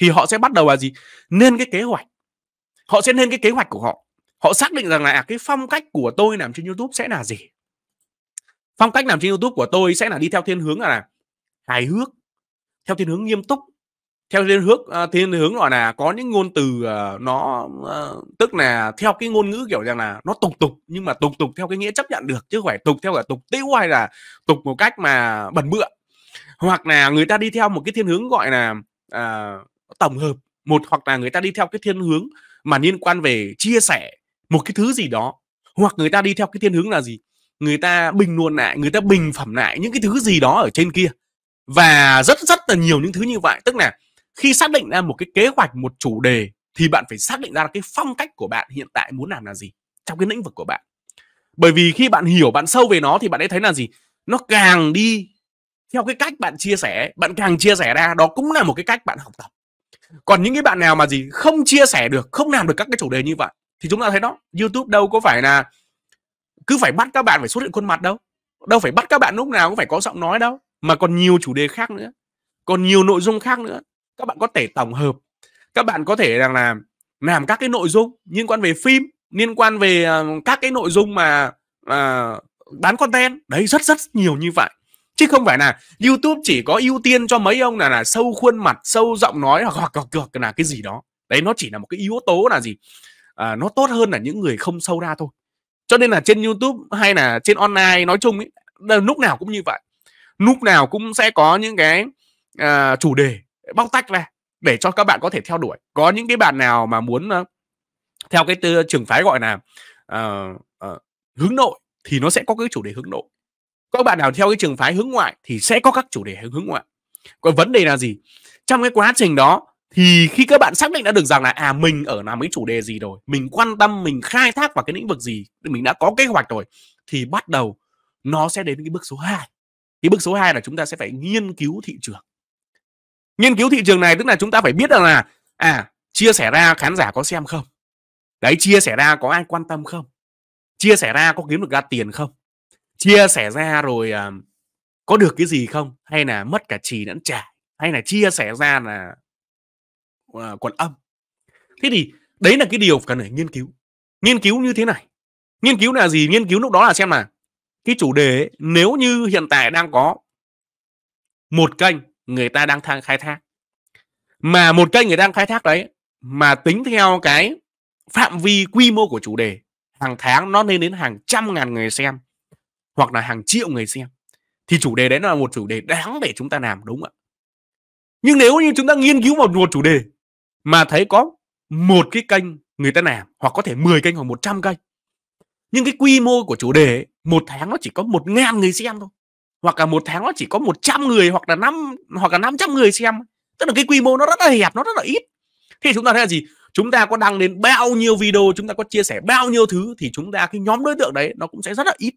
thì họ sẽ bắt đầu là gì nên cái kế hoạch họ sẽ nên cái kế hoạch của họ họ xác định rằng là à, cái phong cách của tôi làm trên youtube sẽ là gì phong cách làm trên youtube của tôi sẽ là đi theo thiên hướng là hài hước theo thiên hướng nghiêm túc theo thiên hướng uh, thiên hướng gọi là có những ngôn từ uh, nó uh, tức là theo cái ngôn ngữ kiểu rằng là nó tục tục nhưng mà tục tục theo cái nghĩa chấp nhận được chứ không phải tục theo cả tục tiêu hay là tục một cách mà bẩn bựa hoặc là người ta đi theo một cái thiên hướng gọi là uh, tổng hợp một hoặc là người ta đi theo cái thiên hướng mà liên quan về chia sẻ một cái thứ gì đó hoặc người ta đi theo cái thiên hướng là gì người ta bình luận lại người ta bình phẩm lại những cái thứ gì đó ở trên kia và rất rất là nhiều những thứ như vậy tức là khi xác định ra một cái kế hoạch một chủ đề thì bạn phải xác định ra cái phong cách của bạn hiện tại muốn làm là gì trong cái lĩnh vực của bạn bởi vì khi bạn hiểu bạn sâu về nó thì bạn ấy thấy là gì nó càng đi theo cái cách bạn chia sẻ bạn càng chia sẻ ra đó cũng là một cái cách bạn học tập còn những cái bạn nào mà gì không chia sẻ được không làm được các cái chủ đề như vậy thì chúng ta thấy đó youtube đâu có phải là cứ phải bắt các bạn phải xuất hiện khuôn mặt đâu đâu phải bắt các bạn lúc nào cũng phải có giọng nói đâu mà còn nhiều chủ đề khác nữa còn nhiều nội dung khác nữa các bạn có thể tổng hợp các bạn có thể rằng là làm các cái nội dung liên quan về phim liên quan về ờ, các cái nội dung mà à, bán content đấy rất rất nhiều như vậy chứ không phải là YouTube chỉ có ưu tiên cho mấy ông là là sâu khuôn mặt sâu giọng nói hoặc hoặc hoặc là cái gì đó đấy nó chỉ là một cái yếu tố là gì à, nó tốt hơn là những người không sâu ra thôi cho nên là trên YouTube hay là trên online nói chung ấy, lúc nào cũng như vậy lúc nào cũng sẽ có những cái à, chủ đề bóc tách ra để cho các bạn có thể theo đuổi có những cái bạn nào mà muốn uh, theo cái tư, trường phái gọi là uh, uh, hướng nội thì nó sẽ có cái chủ đề hướng nội có bạn nào theo cái trường phái hướng ngoại thì sẽ có các chủ đề hướng ngoại còn vấn đề là gì trong cái quá trình đó thì khi các bạn xác định đã được rằng là à mình ở làm cái chủ đề gì rồi mình quan tâm mình khai thác vào cái lĩnh vực gì mình đã có kế hoạch rồi thì bắt đầu nó sẽ đến cái bước số 2 cái bước số 2 là chúng ta sẽ phải nghiên cứu thị trường nghiên cứu thị trường này tức là chúng ta phải biết rằng là à chia sẻ ra khán giả có xem không đấy chia sẻ ra có ai quan tâm không chia sẻ ra có kiếm được ra tiền không chia sẻ ra rồi uh, có được cái gì không hay là mất cả trì lẫn trả hay là chia sẻ ra là à, uh, còn âm thế thì đấy là cái điều cần phải nghiên cứu nghiên cứu như thế này nghiên cứu là gì nghiên cứu lúc đó là xem là cái chủ đề ấy, nếu như hiện tại đang có một kênh người ta đang thang khai thác mà một kênh người đang khai thác đấy mà tính theo cái phạm vi quy mô của chủ đề hàng tháng nó lên đến hàng trăm ngàn người xem hoặc là hàng triệu người xem thì chủ đề đấy là một chủ đề đáng để chúng ta làm đúng không ạ nhưng nếu như chúng ta nghiên cứu một một chủ đề mà thấy có một cái kênh người ta làm hoặc có thể 10 kênh hoặc 100 kênh nhưng cái quy mô của chủ đề ấy, một tháng nó chỉ có một ngàn người xem thôi hoặc là một tháng nó chỉ có 100 người hoặc là năm hoặc là 500 người xem tức là cái quy mô nó rất là hẹp nó rất là ít thì chúng ta thấy là gì chúng ta có đăng đến bao nhiêu video chúng ta có chia sẻ bao nhiêu thứ thì chúng ta cái nhóm đối tượng đấy nó cũng sẽ rất là ít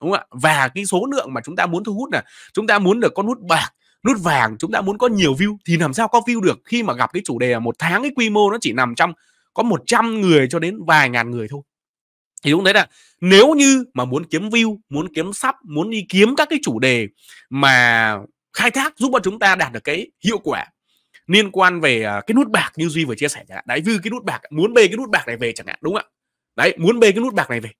đúng không ạ và cái số lượng mà chúng ta muốn thu hút là chúng ta muốn được con nút bạc nút vàng chúng ta muốn có nhiều view thì làm sao có view được khi mà gặp cái chủ đề là một tháng cái quy mô nó chỉ nằm trong có 100 người cho đến vài ngàn người thôi thì đúng đấy là nếu như mà muốn kiếm view muốn kiếm sắp muốn đi kiếm các cái chủ đề mà khai thác giúp cho chúng ta đạt được cái hiệu quả liên quan về à, cái nút bạc như duy vừa chia sẻ chẳng hạn đấy như cái nút bạc muốn bê cái nút bạc này về chẳng hạn đúng không ạ đấy muốn bê cái nút bạc này về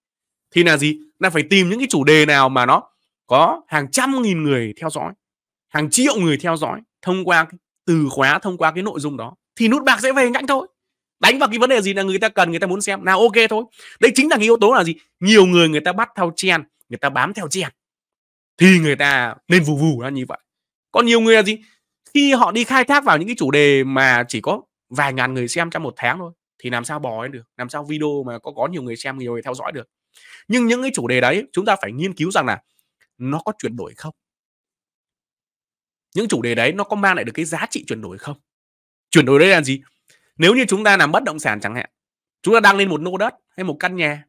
thì là gì là phải tìm những cái chủ đề nào mà nó có hàng trăm nghìn người theo dõi hàng triệu người theo dõi thông qua cái từ khóa thông qua cái nội dung đó thì nút bạc sẽ về nhanh thôi đánh vào cái vấn đề gì là người ta cần người ta muốn xem nào ok thôi đây chính là cái yếu tố là gì nhiều người người ta bắt theo chen người ta bám theo chen thì người ta nên vù vù ra như vậy còn nhiều người là gì khi họ đi khai thác vào những cái chủ đề mà chỉ có vài ngàn người xem trong một tháng thôi thì làm sao bỏ được làm sao video mà có có nhiều người xem nhiều người theo dõi được nhưng những cái chủ đề đấy chúng ta phải nghiên cứu rằng là nó có chuyển đổi không những chủ đề đấy nó có mang lại được cái giá trị chuyển đổi không chuyển đổi đấy là gì nếu như chúng ta làm bất động sản chẳng hạn chúng ta đang lên một nô đất hay một căn nhà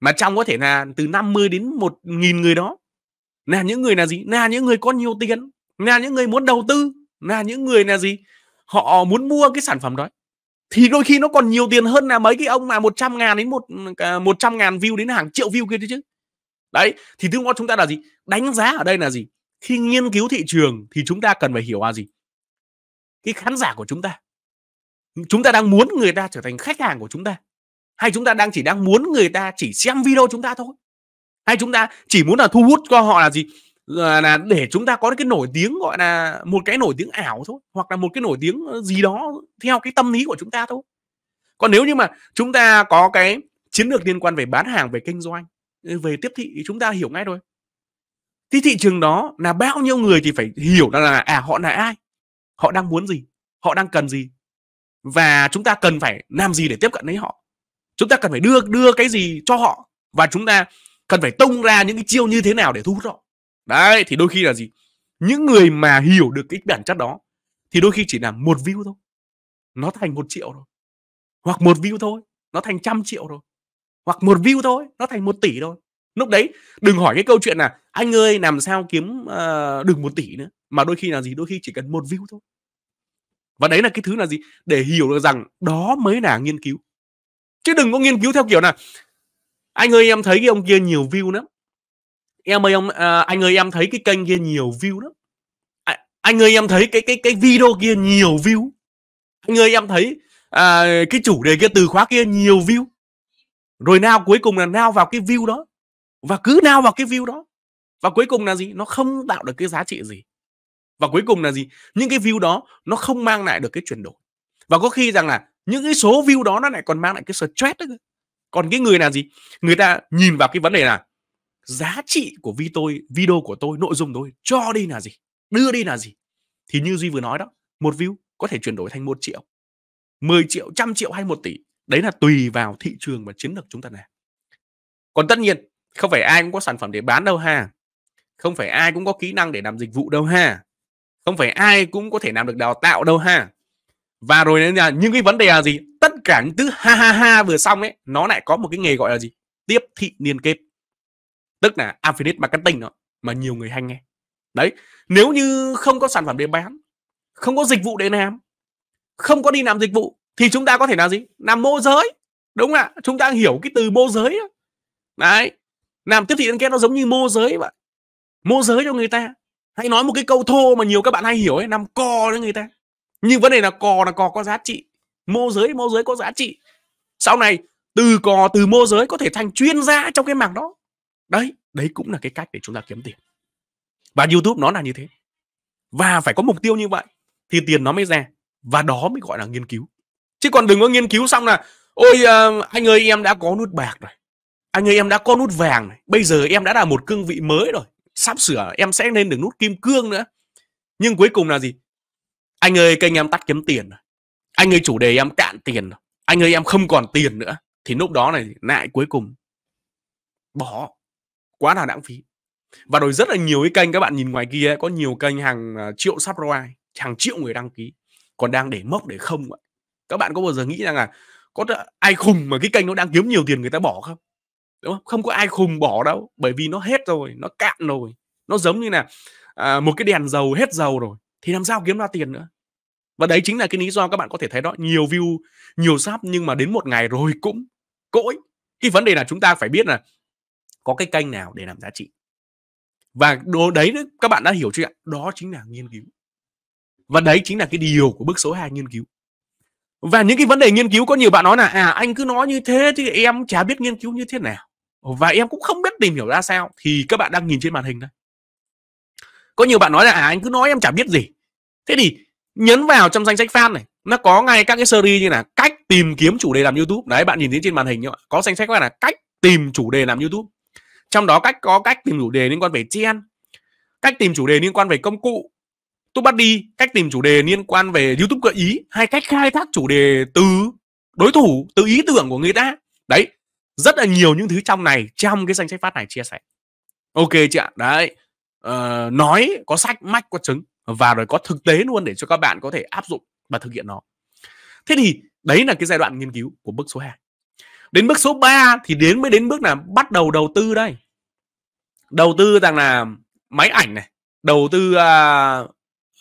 mà trong có thể là từ 50 đến một nghìn người đó là những người là gì là những người có nhiều tiền là những người muốn đầu tư là những người là gì họ muốn mua cái sản phẩm đó thì đôi khi nó còn nhiều tiền hơn là mấy cái ông mà 100 ngàn đến một 100 ngàn view đến hàng triệu view kia chứ đấy thì thứ ngõ chúng ta là gì đánh giá ở đây là gì khi nghiên cứu thị trường thì chúng ta cần phải hiểu là gì cái khán giả của chúng ta chúng ta đang muốn người ta trở thành khách hàng của chúng ta hay chúng ta đang chỉ đang muốn người ta chỉ xem video chúng ta thôi hay chúng ta chỉ muốn là thu hút cho họ là gì là, là để chúng ta có cái nổi tiếng gọi là một cái nổi tiếng ảo thôi hoặc là một cái nổi tiếng ờ, gì đó theo cái tâm lý của chúng ta thôi còn nếu như mà chúng ta có cái chiến lược liên quan về bán hàng về kinh doanh ờ, về tiếp thị thì chúng ta hiểu ngay thôi. thì thị trường đó là bao nhiêu người thì phải hiểu là, là à họ là ai họ đang muốn gì họ đang cần gì và chúng ta cần phải làm gì để tiếp cận lấy họ chúng ta cần phải đưa đưa cái gì cho họ và chúng ta cần phải tung ra những cái chiêu như thế nào để thu hút họ đấy thì đôi khi là gì những người mà hiểu được cái bản chất đó thì đôi khi chỉ là một view thôi nó thành một triệu rồi hoặc một view thôi nó thành trăm triệu rồi hoặc một view thôi nó thành một tỷ thôi lúc đấy đừng hỏi cái câu chuyện là anh ơi làm sao kiếm uh, được một tỷ nữa mà đôi khi là gì đôi khi chỉ cần một view thôi và đấy là cái thứ là gì để hiểu được rằng đó mới là nghiên cứu chứ đừng có nghiên cứu theo kiểu là anh ơi em thấy cái ông kia nhiều view lắm em ơi ông à, ờ, anh ơi em thấy cái kênh kia nhiều view lắm à, anh ơi em thấy cái cái cái video kia nhiều view anh ơi em thấy à, cái chủ đề kia từ khóa kia nhiều view rồi nào cuối cùng là nào vào cái view đó và cứ nào vào cái view đó và cuối cùng là gì nó không tạo được cái giá trị gì và cuối cùng là gì những cái view đó nó không mang lại được cái chuyển đổi và có khi rằng là những cái số view đó nó lại còn mang lại cái stress đấy còn cái người là gì người ta nhìn vào cái vấn đề là giá trị của vi tôi video của tôi nội dung tôi cho đi là gì đưa đi là gì thì như duy vừa nói đó một view có thể chuyển đổi thành một triệu 10 triệu trăm triệu hay một tỷ đấy là tùy vào thị trường và chiến lược chúng ta làm còn tất nhiên không phải ai cũng có sản phẩm để bán đâu ha không phải ai cũng có kỹ năng để làm dịch vụ đâu ha không phải ai cũng có thể làm được đào tạo đâu ha và rồi nên là những cái vấn đề là gì tất cả những thứ ha ha ha vừa xong ấy nó lại có một cái nghề gọi là gì tiếp thị liên kết tức là affiliate marketing đó, mà nhiều người hay nghe đấy nếu như không có sản phẩm để bán không có dịch vụ để làm không có đi làm dịch vụ thì chúng ta có thể làm gì làm mô giới đúng không ạ chúng ta hiểu cái từ mô giới đó. đấy làm tiếp thị liên kết nó giống như mô giới vậy mô giới cho người ta hãy nói một cái câu thô mà nhiều các bạn hay hiểu ấy làm co cho người ta nhưng vấn đề là cò là cò có giá trị mô giới mô giới có giá trị sau này từ cò từ mô giới có thể thành chuyên gia trong cái mảng đó đấy đấy cũng là cái cách để chúng ta kiếm tiền và youtube nó là như thế và phải có mục tiêu như vậy thì tiền nó mới ra và đó mới gọi là nghiên cứu chứ còn đừng có nghiên cứu xong là ôi uh, anh ơi em đã có nút bạc rồi anh ơi em đã có nút vàng này bây giờ em đã là một cương vị mới rồi sắp sửa em sẽ lên được nút kim cương nữa nhưng cuối cùng là gì anh ơi kênh em tắt kiếm tiền rồi anh ơi chủ đề em cạn tiền rồi anh ơi em không còn tiền nữa thì lúc đó này lại cuối cùng bỏ quá là lãng phí và rồi rất là nhiều cái kênh các bạn nhìn ngoài kia ấy, có nhiều kênh hàng à, triệu subscribe hàng triệu người đăng ký còn đang để mốc để không ấy. các bạn có bao giờ nghĩ rằng là có ai khùng mà cái kênh nó đang kiếm nhiều tiền người ta bỏ không đúng không không có ai khùng bỏ đâu bởi vì nó hết rồi nó cạn rồi nó giống như là à, một cái đèn dầu hết dầu rồi thì làm sao kiếm ra tiền nữa và đấy chính là cái lý do các bạn có thể thấy đó nhiều view nhiều sub nhưng mà đến một ngày rồi cũng cỗi cái vấn đề là chúng ta phải biết là có cái kênh nào để làm giá trị và đồ đấy các bạn đã hiểu chưa đó chính là nghiên cứu và đấy chính là cái điều của bước số 2 nghiên cứu và những cái vấn đề nghiên cứu có nhiều bạn nói là à anh cứ nói như thế thì em chả biết nghiên cứu như thế nào và em cũng không biết tìm hiểu ra sao thì các bạn đang nhìn trên màn hình đây có nhiều bạn nói là à anh cứ nói em chả biết gì thế thì nhấn vào trong danh sách fan này nó có ngay các cái series như là cách tìm kiếm chủ đề làm youtube đấy bạn nhìn thấy trên màn hình nhá có danh sách là cách tìm chủ đề làm youtube trong đó cách có cách tìm chủ đề liên quan về gen cách tìm chủ đề liên quan về công cụ tôi bắt đi cách tìm chủ đề liên quan về youtube gợi ý hay cách khai thác chủ đề từ đối thủ từ ý tưởng của người ta đấy rất là nhiều những thứ trong này trong cái danh sách phát này chia sẻ ok chị ạ đấy uh, nói có sách mách có chứng và rồi có thực tế luôn để cho các bạn có thể áp dụng và thực hiện nó thế thì đấy là cái giai đoạn nghiên cứu của bước số 2 đến bước số 3 thì đến mới đến bước là bắt đầu đầu tư đây đầu tư rằng là máy ảnh này đầu tư uh,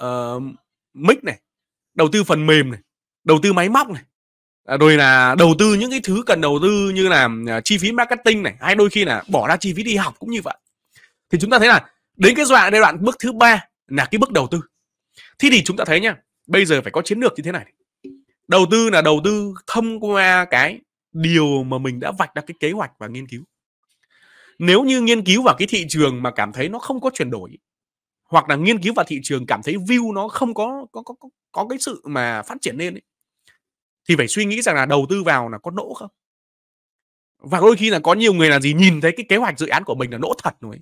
uh, mic này đầu tư phần mềm này đầu tư máy móc này à, rồi là đầu tư những cái thứ cần đầu tư như là à, chi phí marketing này hay đôi khi là bỏ ra chi phí đi học cũng như vậy thì chúng ta thấy là đến cái đoạn giai đoạn bước thứ ba là cái bước đầu tư thế thì chúng ta thấy nhá bây giờ phải có chiến lược như thế này đầu tư là đầu tư thông qua cái điều mà mình đã vạch ra cái kế hoạch và nghiên cứu nếu như nghiên cứu vào cái thị trường mà cảm thấy nó không có chuyển đổi hoặc là nghiên cứu vào thị trường cảm thấy view nó không có có có có, cái sự mà phát triển lên ấy, thì phải suy nghĩ rằng là đầu tư vào là có nỗ không và đôi khi là có nhiều người là gì nhìn thấy cái kế hoạch dự án của mình là nỗ thật rồi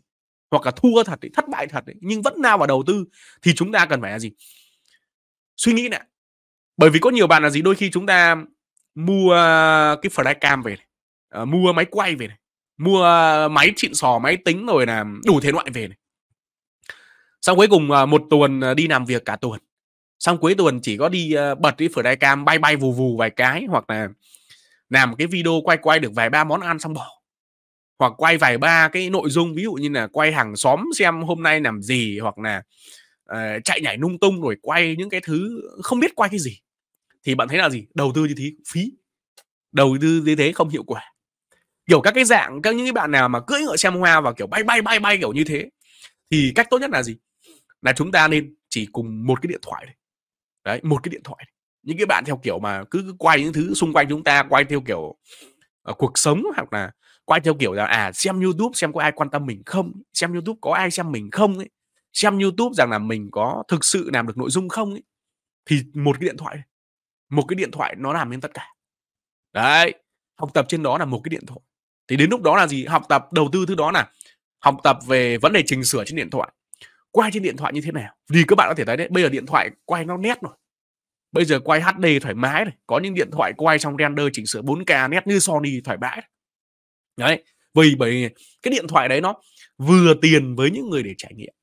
hoặc là thua thật ấy, thất bại thật ấy. nhưng vẫn lao vào đầu tư thì chúng ta cần phải là gì suy nghĩ nè bởi vì có nhiều bạn là gì đôi khi chúng ta mua à, cái flycam về này. À, mua máy quay về này. mua à, máy xịn sò máy tính rồi là đủ thế loại về này xong cuối cùng à, một tuần đi làm việc cả tuần xong cuối tuần chỉ có đi bật cái flycam bay bay vù vù vài cái hoặc là làm cái video quay quay được vài ba món ăn xong bỏ hoặc quay vài ba cái nội dung ví dụ như là quay hàng xóm xem hôm nay làm gì hoặc là uh, chạy nhảy lung tung rồi quay những cái thứ không biết quay cái gì thì bạn thấy là gì đầu tư như thế phí đầu tư như thế không hiệu quả kiểu các cái dạng các những cái bạn nào mà cưỡi ngựa xem hoa và kiểu bay bay bay bay kiểu như thế thì cách tốt nhất là gì là chúng ta nên chỉ cùng một cái điện thoại này. đấy một cái điện thoại này. những cái bạn theo kiểu mà cứ, cứ quay những thứ xung quanh chúng ta quay theo kiểu uh, cuộc sống hoặc là quay theo kiểu là à xem youtube xem có ai quan tâm mình không xem youtube có ai xem mình không ấy xem youtube rằng là mình có thực sự làm được nội dung không ấy thì một cái điện thoại này một cái điện thoại nó làm nên tất cả đấy học tập trên đó là một cái điện thoại thì đến lúc đó là gì học tập đầu tư thứ đó là học tập về vấn đề chỉnh sửa trên điện thoại quay trên điện thoại như thế nào vì các bạn có thể thấy đấy bây giờ điện thoại quay nó nét rồi bây giờ quay HD thoải mái này có những điện thoại quay trong render chỉnh sửa 4K nét như Sony thoải mái đấy vì bởi cái điện thoại đấy nó vừa tiền với những người để trải nghiệm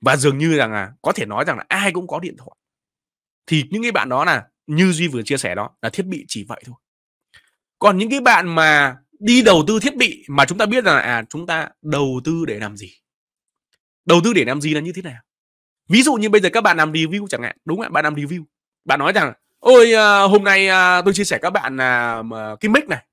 và dường như rằng là có thể nói rằng là ai cũng có điện thoại thì những cái bạn đó là như duy vừa chia sẻ đó là thiết bị chỉ vậy thôi còn những cái bạn mà đi đầu tư thiết bị mà chúng ta biết là à chúng ta đầu tư để làm gì đầu tư để làm gì là như thế nào ví dụ như bây giờ các bạn làm review chẳng hạn đúng không bạn làm review bạn nói rằng ôi à, hôm nay à, tôi chia sẻ các bạn là cái mic này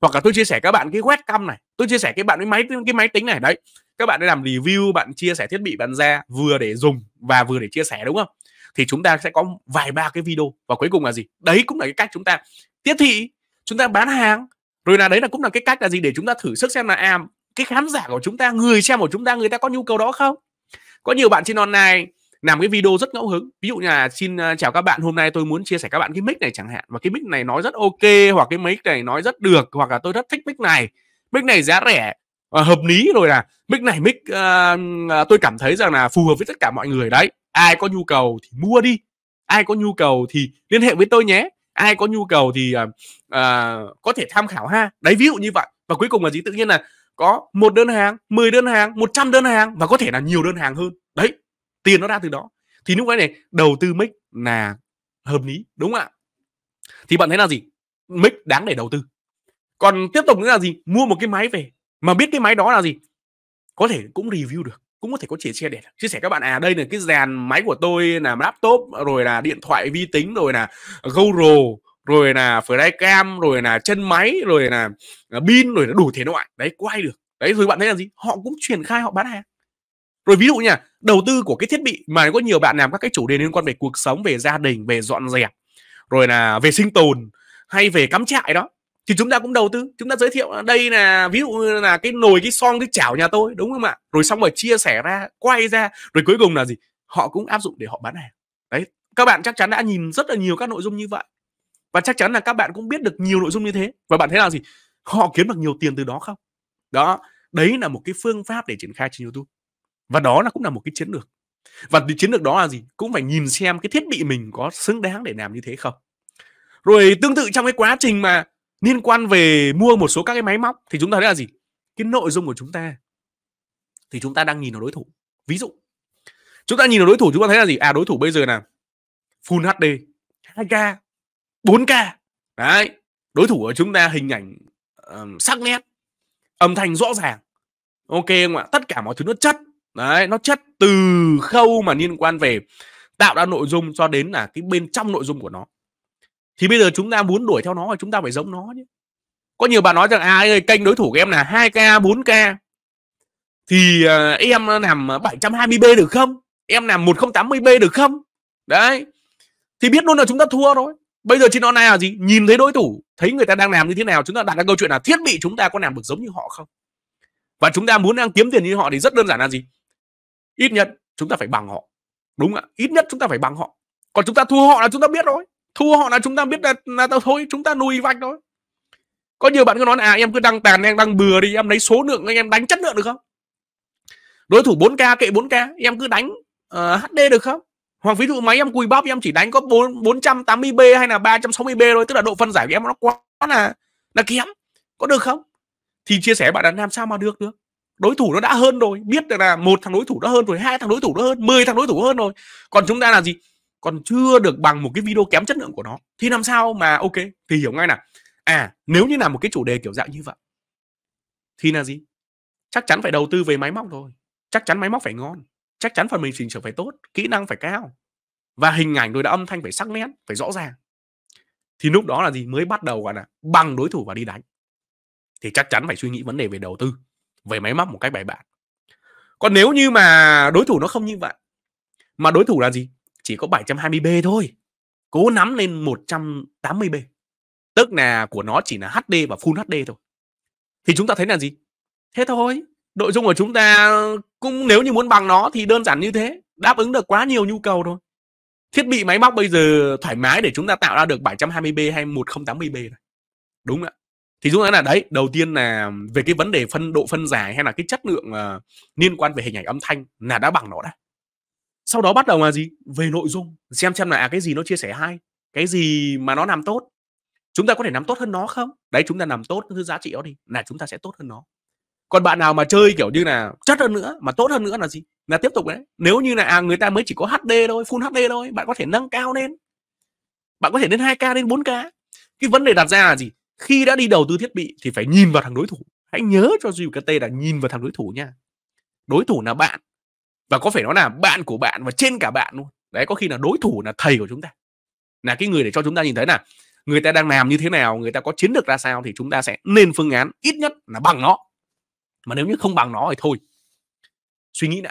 hoặc là tôi chia sẻ các bạn cái webcam này tôi chia sẻ cái bạn cái máy cái máy tính này đấy các bạn đã làm review bạn chia sẻ thiết bị bạn ra vừa để dùng và vừa để chia sẻ đúng không thì chúng ta sẽ có vài ba cái video và cuối cùng là gì đấy cũng là cái cách chúng ta tiếp thị chúng ta bán hàng rồi là đấy là cũng là cái cách là gì để chúng ta thử sức xem là à, cái khán giả của chúng ta người xem của chúng ta người ta có nhu cầu đó không có nhiều bạn trên online làm cái video rất ngẫu hứng ví dụ như là xin à, chào các bạn hôm nay tôi muốn chia sẻ các bạn cái mic này chẳng hạn và cái mic này nói rất ok hoặc cái mic này nói rất được hoặc là tôi rất thích mic này mic này giá rẻ hợp lý rồi là mic này mic uh, tôi cảm thấy rằng là phù hợp với tất cả mọi người đấy ai có nhu cầu thì mua đi ai có nhu cầu thì liên hệ với tôi nhé ai có nhu cầu thì uh, uh, có thể tham khảo ha đấy ví dụ như vậy và cuối cùng là gì tự nhiên là có một đơn hàng 10 đơn hàng 100 đơn hàng và có thể là nhiều đơn hàng hơn đấy tiền nó ra từ đó thì lúc này đầu tư mic là hợp lý đúng không ạ thì bạn thấy là gì mic đáng để đầu tư còn tiếp tục nữa là gì mua một cái máy về mà biết cái máy đó là gì có thể cũng review được cũng có thể có chia sẻ để chia sẻ các bạn à đây là cái dàn máy của tôi là laptop rồi là điện thoại vi tính rồi là GoPro rồi là flycam rồi là chân máy rồi là à, pin rồi là đủ thể loại đấy quay được đấy rồi bạn thấy là gì họ cũng triển khai họ bán hàng rồi ví dụ nha đầu tư của cái thiết bị mà có nhiều bạn làm các cái chủ đề liên quan về cuộc sống về gia đình về dọn dẹp rồi là về sinh tồn hay về cắm trại đó thì chúng ta cũng đầu tư chúng ta giới thiệu à, đây là ví dụ là cái nồi cái son cái chảo nhà tôi đúng không ạ rồi xong rồi chia sẻ ra quay ra rồi cuối cùng là gì họ cũng áp dụng để họ bán hàng đấy các bạn chắc chắn đã nhìn rất là nhiều các nội dung như vậy và chắc chắn là các bạn cũng biết được nhiều nội dung như thế và bạn thấy là gì họ kiếm được nhiều tiền từ đó không đó đấy là một cái phương pháp để triển khai trên youtube và đó là cũng là một cái chiến lược và cái chiến lược đó là gì cũng phải nhìn xem cái thiết bị mình có xứng đáng để làm như thế không rồi tương tự trong cái quá trình mà liên quan về mua một số các cái máy móc thì chúng ta thấy là gì cái nội dung của chúng ta thì chúng ta đang nhìn vào đối thủ ví dụ chúng ta nhìn vào đối thủ chúng ta thấy là gì à đối thủ bây giờ là full hd 2k 4k đấy đối thủ của chúng ta hình ảnh um, sắc nét âm thanh rõ ràng ok không ạ tất cả mọi thứ nó chất đấy nó chất từ khâu mà liên quan về tạo ra nội dung cho đến là cái bên trong nội dung của nó thì bây giờ chúng ta muốn đuổi theo nó thì chúng ta phải giống nó chứ có nhiều bạn nói rằng à ơi, kênh đối thủ của em là 2k 4k thì uh, em làm 720 b được không em làm 1080 b được không đấy thì biết luôn là chúng ta thua rồi bây giờ trên nó là gì nhìn thấy đối thủ thấy người ta đang làm như thế nào chúng ta đặt ra câu chuyện là thiết bị chúng ta có làm được giống như họ không và chúng ta muốn đang kiếm tiền như họ thì rất đơn giản là gì ít nhất chúng ta phải bằng họ đúng ạ ít nhất chúng ta phải bằng họ còn chúng ta thua họ là chúng ta biết rồi thua họ là chúng ta biết là, là tao thôi chúng ta nuôi vạch thôi có nhiều bạn cứ nói là à, em cứ đăng tàn em đăng bừa đi em lấy số lượng anh em đánh chất lượng được không đối thủ 4k kệ 4k em cứ đánh uh, ờ, hd được không hoặc ví dụ máy em cùi bóp em chỉ đánh có 4 480b hay là 360b thôi tức là độ phân giải của em nó quá là là kém có được không thì chia sẻ bạn là làm sao mà được được đối thủ nó đã hơn rồi biết được là một thằng đối thủ đã hơn rồi hai thằng đối thủ đã hơn 10 thằng đối thủ hơn rồi còn chúng ta là gì còn chưa được bằng một cái video kém chất lượng của nó thì làm sao mà ok thì hiểu ngay là à nếu như là một cái chủ đề kiểu dạng như vậy thì là gì chắc chắn phải đầu tư về máy móc thôi chắc chắn máy móc phải ngon chắc chắn phần mềm chỉnh sửa phải tốt kỹ năng phải cao và hình ảnh rồi đã âm thanh phải sắc nét phải rõ ràng thì lúc đó là gì mới bắt đầu gọi là bằng đối thủ và đi đánh thì chắc chắn phải suy nghĩ vấn đề về đầu tư về máy móc một cách bài bản còn nếu như mà đối thủ nó không như vậy mà đối thủ là gì chỉ có 720p thôi cố nắm lên 180p tức là của nó chỉ là HD và Full HD thôi thì chúng ta thấy là gì thế thôi nội dung của chúng ta cũng nếu như muốn bằng nó thì đơn giản như thế đáp ứng được quá nhiều nhu cầu thôi thiết bị máy móc bây giờ thoải mái để chúng ta tạo ra được 720p hay 1080p này. đúng ạ thì chúng ta là đấy đầu tiên là về cái vấn đề phân độ phân giải hay là cái chất lượng uh, liên quan về hình ảnh âm thanh là đã bằng nó đã sau đó bắt đầu là gì về nội dung xem xem là à, cái gì nó chia sẻ hay cái gì mà nó làm tốt chúng ta có thể làm tốt hơn nó không đấy chúng ta làm tốt thứ giá trị đó đi là chúng ta sẽ tốt hơn nó còn bạn nào mà chơi kiểu như là chất hơn nữa mà tốt hơn nữa là gì là tiếp tục đấy nếu như là à, người ta mới chỉ có hd thôi full hd thôi bạn có thể nâng cao lên bạn có thể lên 2k đến 4k cái vấn đề đặt ra là gì khi đã đi đầu tư thiết bị thì phải nhìn vào thằng đối thủ hãy nhớ cho GKT là nhìn vào thằng đối thủ nha đối thủ là bạn và có phải nó là bạn của bạn và trên cả bạn luôn đấy có khi là đối thủ là thầy của chúng ta là cái người để cho chúng ta nhìn thấy là người ta đang làm như thế nào người ta có chiến lược ra sao thì chúng ta sẽ nên phương án ít nhất là bằng nó mà nếu như không bằng nó thì thôi suy nghĩ đã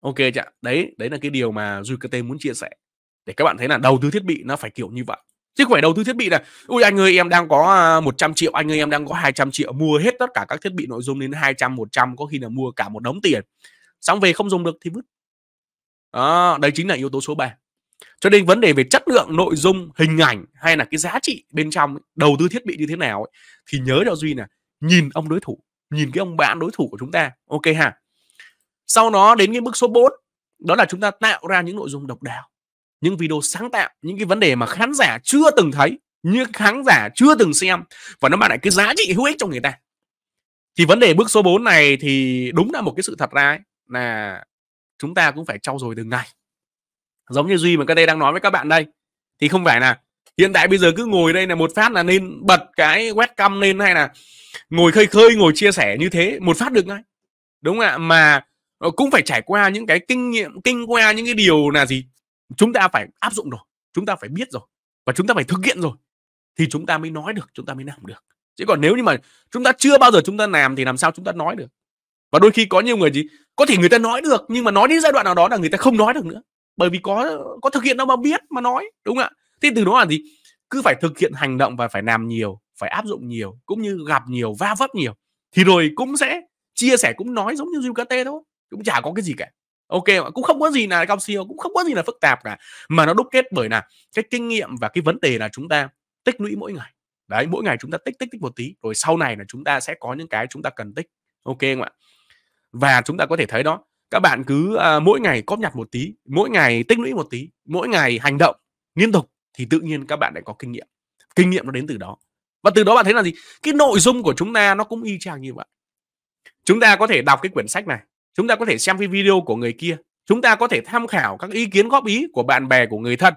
ok chị đấy đấy là cái điều mà Duy muốn chia sẻ để các bạn thấy là đầu tư thiết bị nó phải kiểu như vậy chứ không phải đầu tư thiết bị là ui anh ơi em đang có 100 à, triệu anh ơi em đang có 200 triệu mua hết tất cả các thiết bị nội dung đến 200 100 có khi là mua cả một đống tiền xong về không dùng được thì vứt đó, đấy chính là yếu tố số 3 cho nên vấn đề về chất lượng nội dung hình ảnh hay là cái giá trị bên trong đầu tư thiết bị như thế nào ấy, thì nhớ cho duy là nhìn ông đối thủ nhìn cái ông bạn đối thủ của chúng ta ok ha sau đó đến cái bước số 4 đó là chúng ta tạo ra những nội dung độc đáo những video sáng tạo những cái vấn đề mà khán giả chưa từng thấy những khán giả chưa từng xem và nó mang lại cái giá trị hữu ích cho người ta thì vấn đề bước số 4 này thì đúng là một cái sự thật ra ấy, là chúng ta cũng phải trau dồi từng ngày giống như duy mà các đây đang nói với các bạn đây thì không phải là hiện tại bây giờ cứ ngồi đây là một phát là nên bật cái webcam lên hay là ngồi khơi khơi ngồi chia sẻ như thế một phát được ngay đúng không ạ mà ờ, cũng phải trải qua những cái kinh nghiệm kinh qua những cái điều là gì chúng ta phải áp dụng rồi chúng ta phải biết rồi và chúng ta phải thực hiện rồi thì chúng ta mới nói được chúng ta mới làm được chứ còn nếu như mà chúng ta chưa bao giờ chúng ta làm thì làm sao chúng ta nói được và đôi khi có nhiều người gì có thể người ta nói được nhưng mà nói đến giai đoạn nào đó là người ta không nói được nữa bởi vì có có thực hiện đâu mà biết mà nói đúng không ạ thế từ đó là gì cứ phải thực hiện hành động và phải làm nhiều phải áp dụng nhiều cũng như gặp nhiều va vấp nhiều thì rồi cũng sẽ chia sẻ cũng nói giống như Ducate thôi cũng chả có cái gì cả ok cũng không có gì là cao siêu cũng không có gì là phức tạp cả mà nó đúc kết bởi là cái kinh nghiệm và cái vấn đề là chúng ta tích lũy mỗi ngày đấy mỗi ngày chúng ta tích tích tích một tí rồi sau này là chúng ta sẽ có những cái chúng ta cần tích ok không ạ và chúng ta có thể thấy đó các bạn cứ à, mỗi ngày cóp nhặt một tí mỗi ngày tích lũy một tí mỗi ngày hành động liên tục thì tự nhiên các bạn lại có kinh nghiệm kinh nghiệm nó đến từ đó và từ đó bạn thấy là gì cái nội dung của chúng ta nó cũng y chang như vậy chúng ta có thể đọc cái quyển sách này chúng ta có thể xem cái video của người kia chúng ta có thể tham khảo các ý kiến góp ý của bạn bè của người thân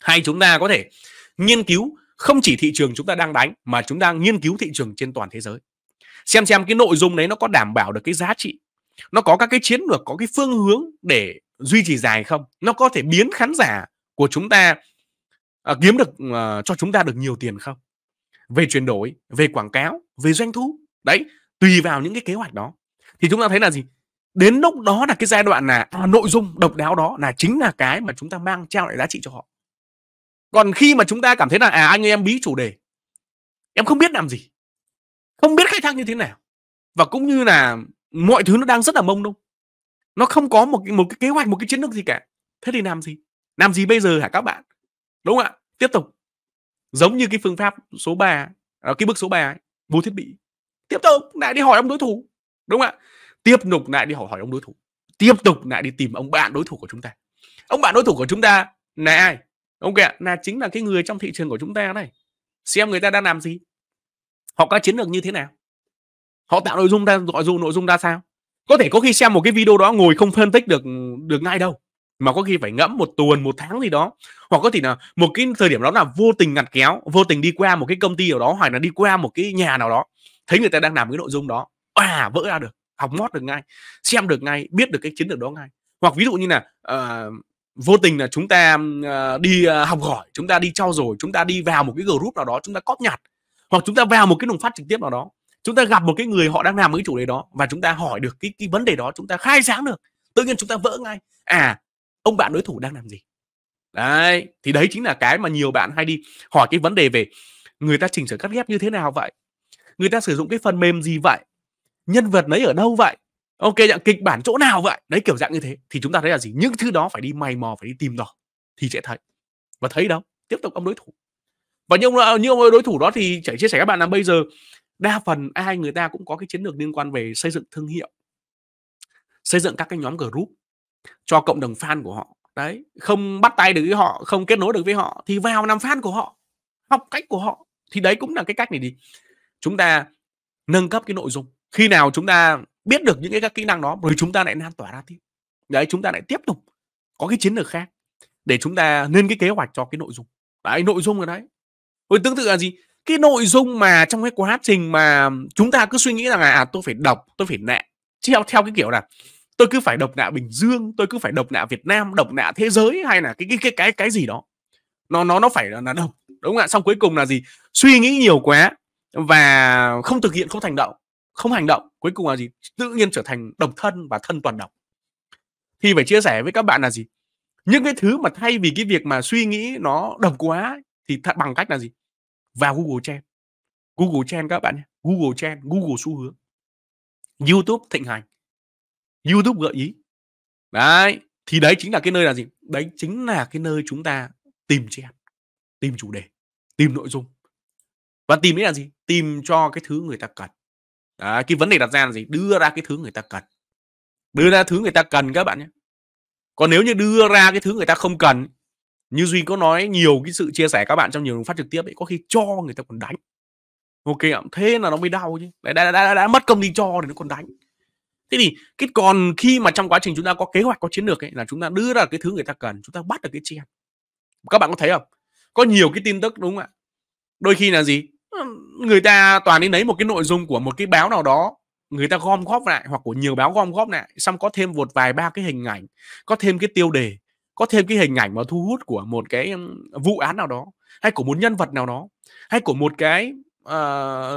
hay chúng ta có thể nghiên cứu không chỉ thị trường chúng ta đang đánh mà chúng ta nghiên cứu thị trường trên toàn thế giới xem xem cái nội dung đấy nó có đảm bảo được cái giá trị nó có các cái chiến lược có cái phương hướng để duy trì dài không nó có thể biến khán giả của chúng ta à, kiếm được à, cho chúng ta được nhiều tiền không về chuyển đổi về quảng cáo về doanh thu đấy tùy vào những cái kế hoạch đó thì chúng ta thấy là gì đến lúc đó là cái giai đoạn là à, nội dung độc đáo đó là chính là cái mà chúng ta mang trao lại giá trị cho họ còn khi mà chúng ta cảm thấy là à anh ơi em bí chủ đề em không biết làm gì không biết khai thác như thế nào và cũng như là mọi thứ nó đang rất là mông lung nó không có một một cái kế hoạch một cái chiến lược gì cả thế thì làm gì làm gì bây giờ hả các bạn đúng không ạ tiếp tục giống như cái phương pháp số 3 đó, à, cái bước số 3 ấy, vô thiết bị tiếp tục lại đi hỏi ông đối thủ đúng không ạ tiếp tục lại đi hỏi hỏi ông đối thủ tiếp tục lại đi tìm ông bạn đối thủ của chúng ta ông bạn đối thủ của chúng ta là ai ông kìa là chính là cái người trong thị trường của chúng ta này xem người ta đang làm gì họ có chiến lược như thế nào họ tạo nội dung ra gọi dù nội dung ra sao có thể có khi xem một cái video đó ngồi không phân tích được được ngay đâu mà có khi phải ngẫm một tuần một tháng gì đó hoặc có thể là một cái thời điểm đó là vô tình ngặt kéo vô tình đi qua một cái công ty ở đó hoặc là đi qua một cái nhà nào đó thấy người ta đang làm cái nội dung đó à vỡ ra được học mót được ngay xem được ngay biết được cái chiến lược đó ngay hoặc ví dụ như là uh, vô tình là chúng ta uh, đi uh, học hỏi chúng ta đi trao dồi chúng ta đi vào một cái group nào đó chúng ta cóp nhặt hoặc chúng ta vào một cái đồng phát trực tiếp nào đó chúng ta gặp một cái người họ đang làm cái chủ đề đó và chúng ta hỏi được cái cái vấn đề đó chúng ta khai sáng được tự nhiên chúng ta vỡ ngay à ông bạn đối thủ đang làm gì đấy thì đấy chính là cái mà nhiều bạn hay đi hỏi cái vấn đề về người ta chỉnh sửa cắt ghép như thế nào vậy người ta sử dụng cái phần mềm gì vậy nhân vật đấy ở đâu vậy ok dạng kịch bản chỗ nào vậy đấy kiểu dạng như thế thì chúng ta thấy là gì những thứ đó phải đi mày mò phải đi tìm đỏ thì sẽ thấy và thấy đâu tiếp tục ông đối thủ và như ông ờ, như ông đối thủ đó thì chảy chia sẻ các bạn là bây giờ đa phần ai người ta cũng có cái chiến lược liên quan về xây dựng thương hiệu xây dựng các cái nhóm group cho cộng đồng fan của họ đấy không bắt tay được với họ không kết nối được với họ thì vào làm fan của họ học cách của họ thì đấy cũng là cái cách này đi chúng ta nâng cấp cái nội dung khi nào chúng ta biết được những cái các kỹ năng đó rồi chúng ta lại lan tỏa ra tiếp đấy chúng ta lại tiếp tục có cái chiến lược khác để chúng ta lên cái kế hoạch cho cái nội dung đấy nội dung rồi đấy với tương tự là gì cái nội dung mà trong cái quá trình mà chúng ta cứ suy nghĩ rằng là à, tôi phải đọc tôi phải nạ theo theo cái kiểu là tôi cứ phải độc nạ Bình Dương tôi cứ phải độc nạ Việt Nam độc nạ thế giới hay là cái cái cái cái cái gì đó nó nó nó phải là, là độc đúng không ạ xong cuối cùng là gì suy nghĩ nhiều quá và không thực hiện không thành động không hành động cuối cùng là gì tự nhiên trở thành độc thân và thân toàn độc thì phải chia sẻ với các bạn là gì những cái thứ mà thay vì cái việc mà suy nghĩ nó độc quá thì thật bằng cách là gì vào Google Trend Google Trend các bạn nhé Google Trend Google xu hướng YouTube thịnh hành YouTube gợi ý đấy thì đấy chính là cái nơi là gì đấy chính là cái nơi chúng ta tìm trend tìm chủ đề tìm nội dung và tìm đấy là gì tìm cho cái thứ người ta cần đấy, cái vấn đề đặt ra là gì đưa ra cái thứ người ta cần đưa ra thứ người ta cần các bạn nhé còn nếu như đưa ra cái thứ người ta không cần như duy có nói nhiều cái sự chia sẻ các bạn trong nhiều phát trực tiếp ấy có khi cho người ta còn đánh ok ạ thế là nó mới đau chứ đã, đã, đã, đã, đã mất công đi cho thì nó còn đánh thế thì cái còn khi mà trong quá trình chúng ta có kế hoạch có chiến lược ấy là chúng ta đưa ra cái thứ người ta cần chúng ta bắt được cái trend các bạn có thấy không có nhiều cái tin tức đúng không ạ đôi khi là gì ờ, người ta toàn đi lấy một cái nội dung của một cái báo nào đó người ta gom góp lại hoặc của nhiều báo gom góp lại xong có thêm một vài ba cái hình ảnh có thêm cái tiêu đề có thêm cái hình ảnh mà thu hút của một cái vụ án nào đó hay của một nhân vật nào đó hay của một cái uh,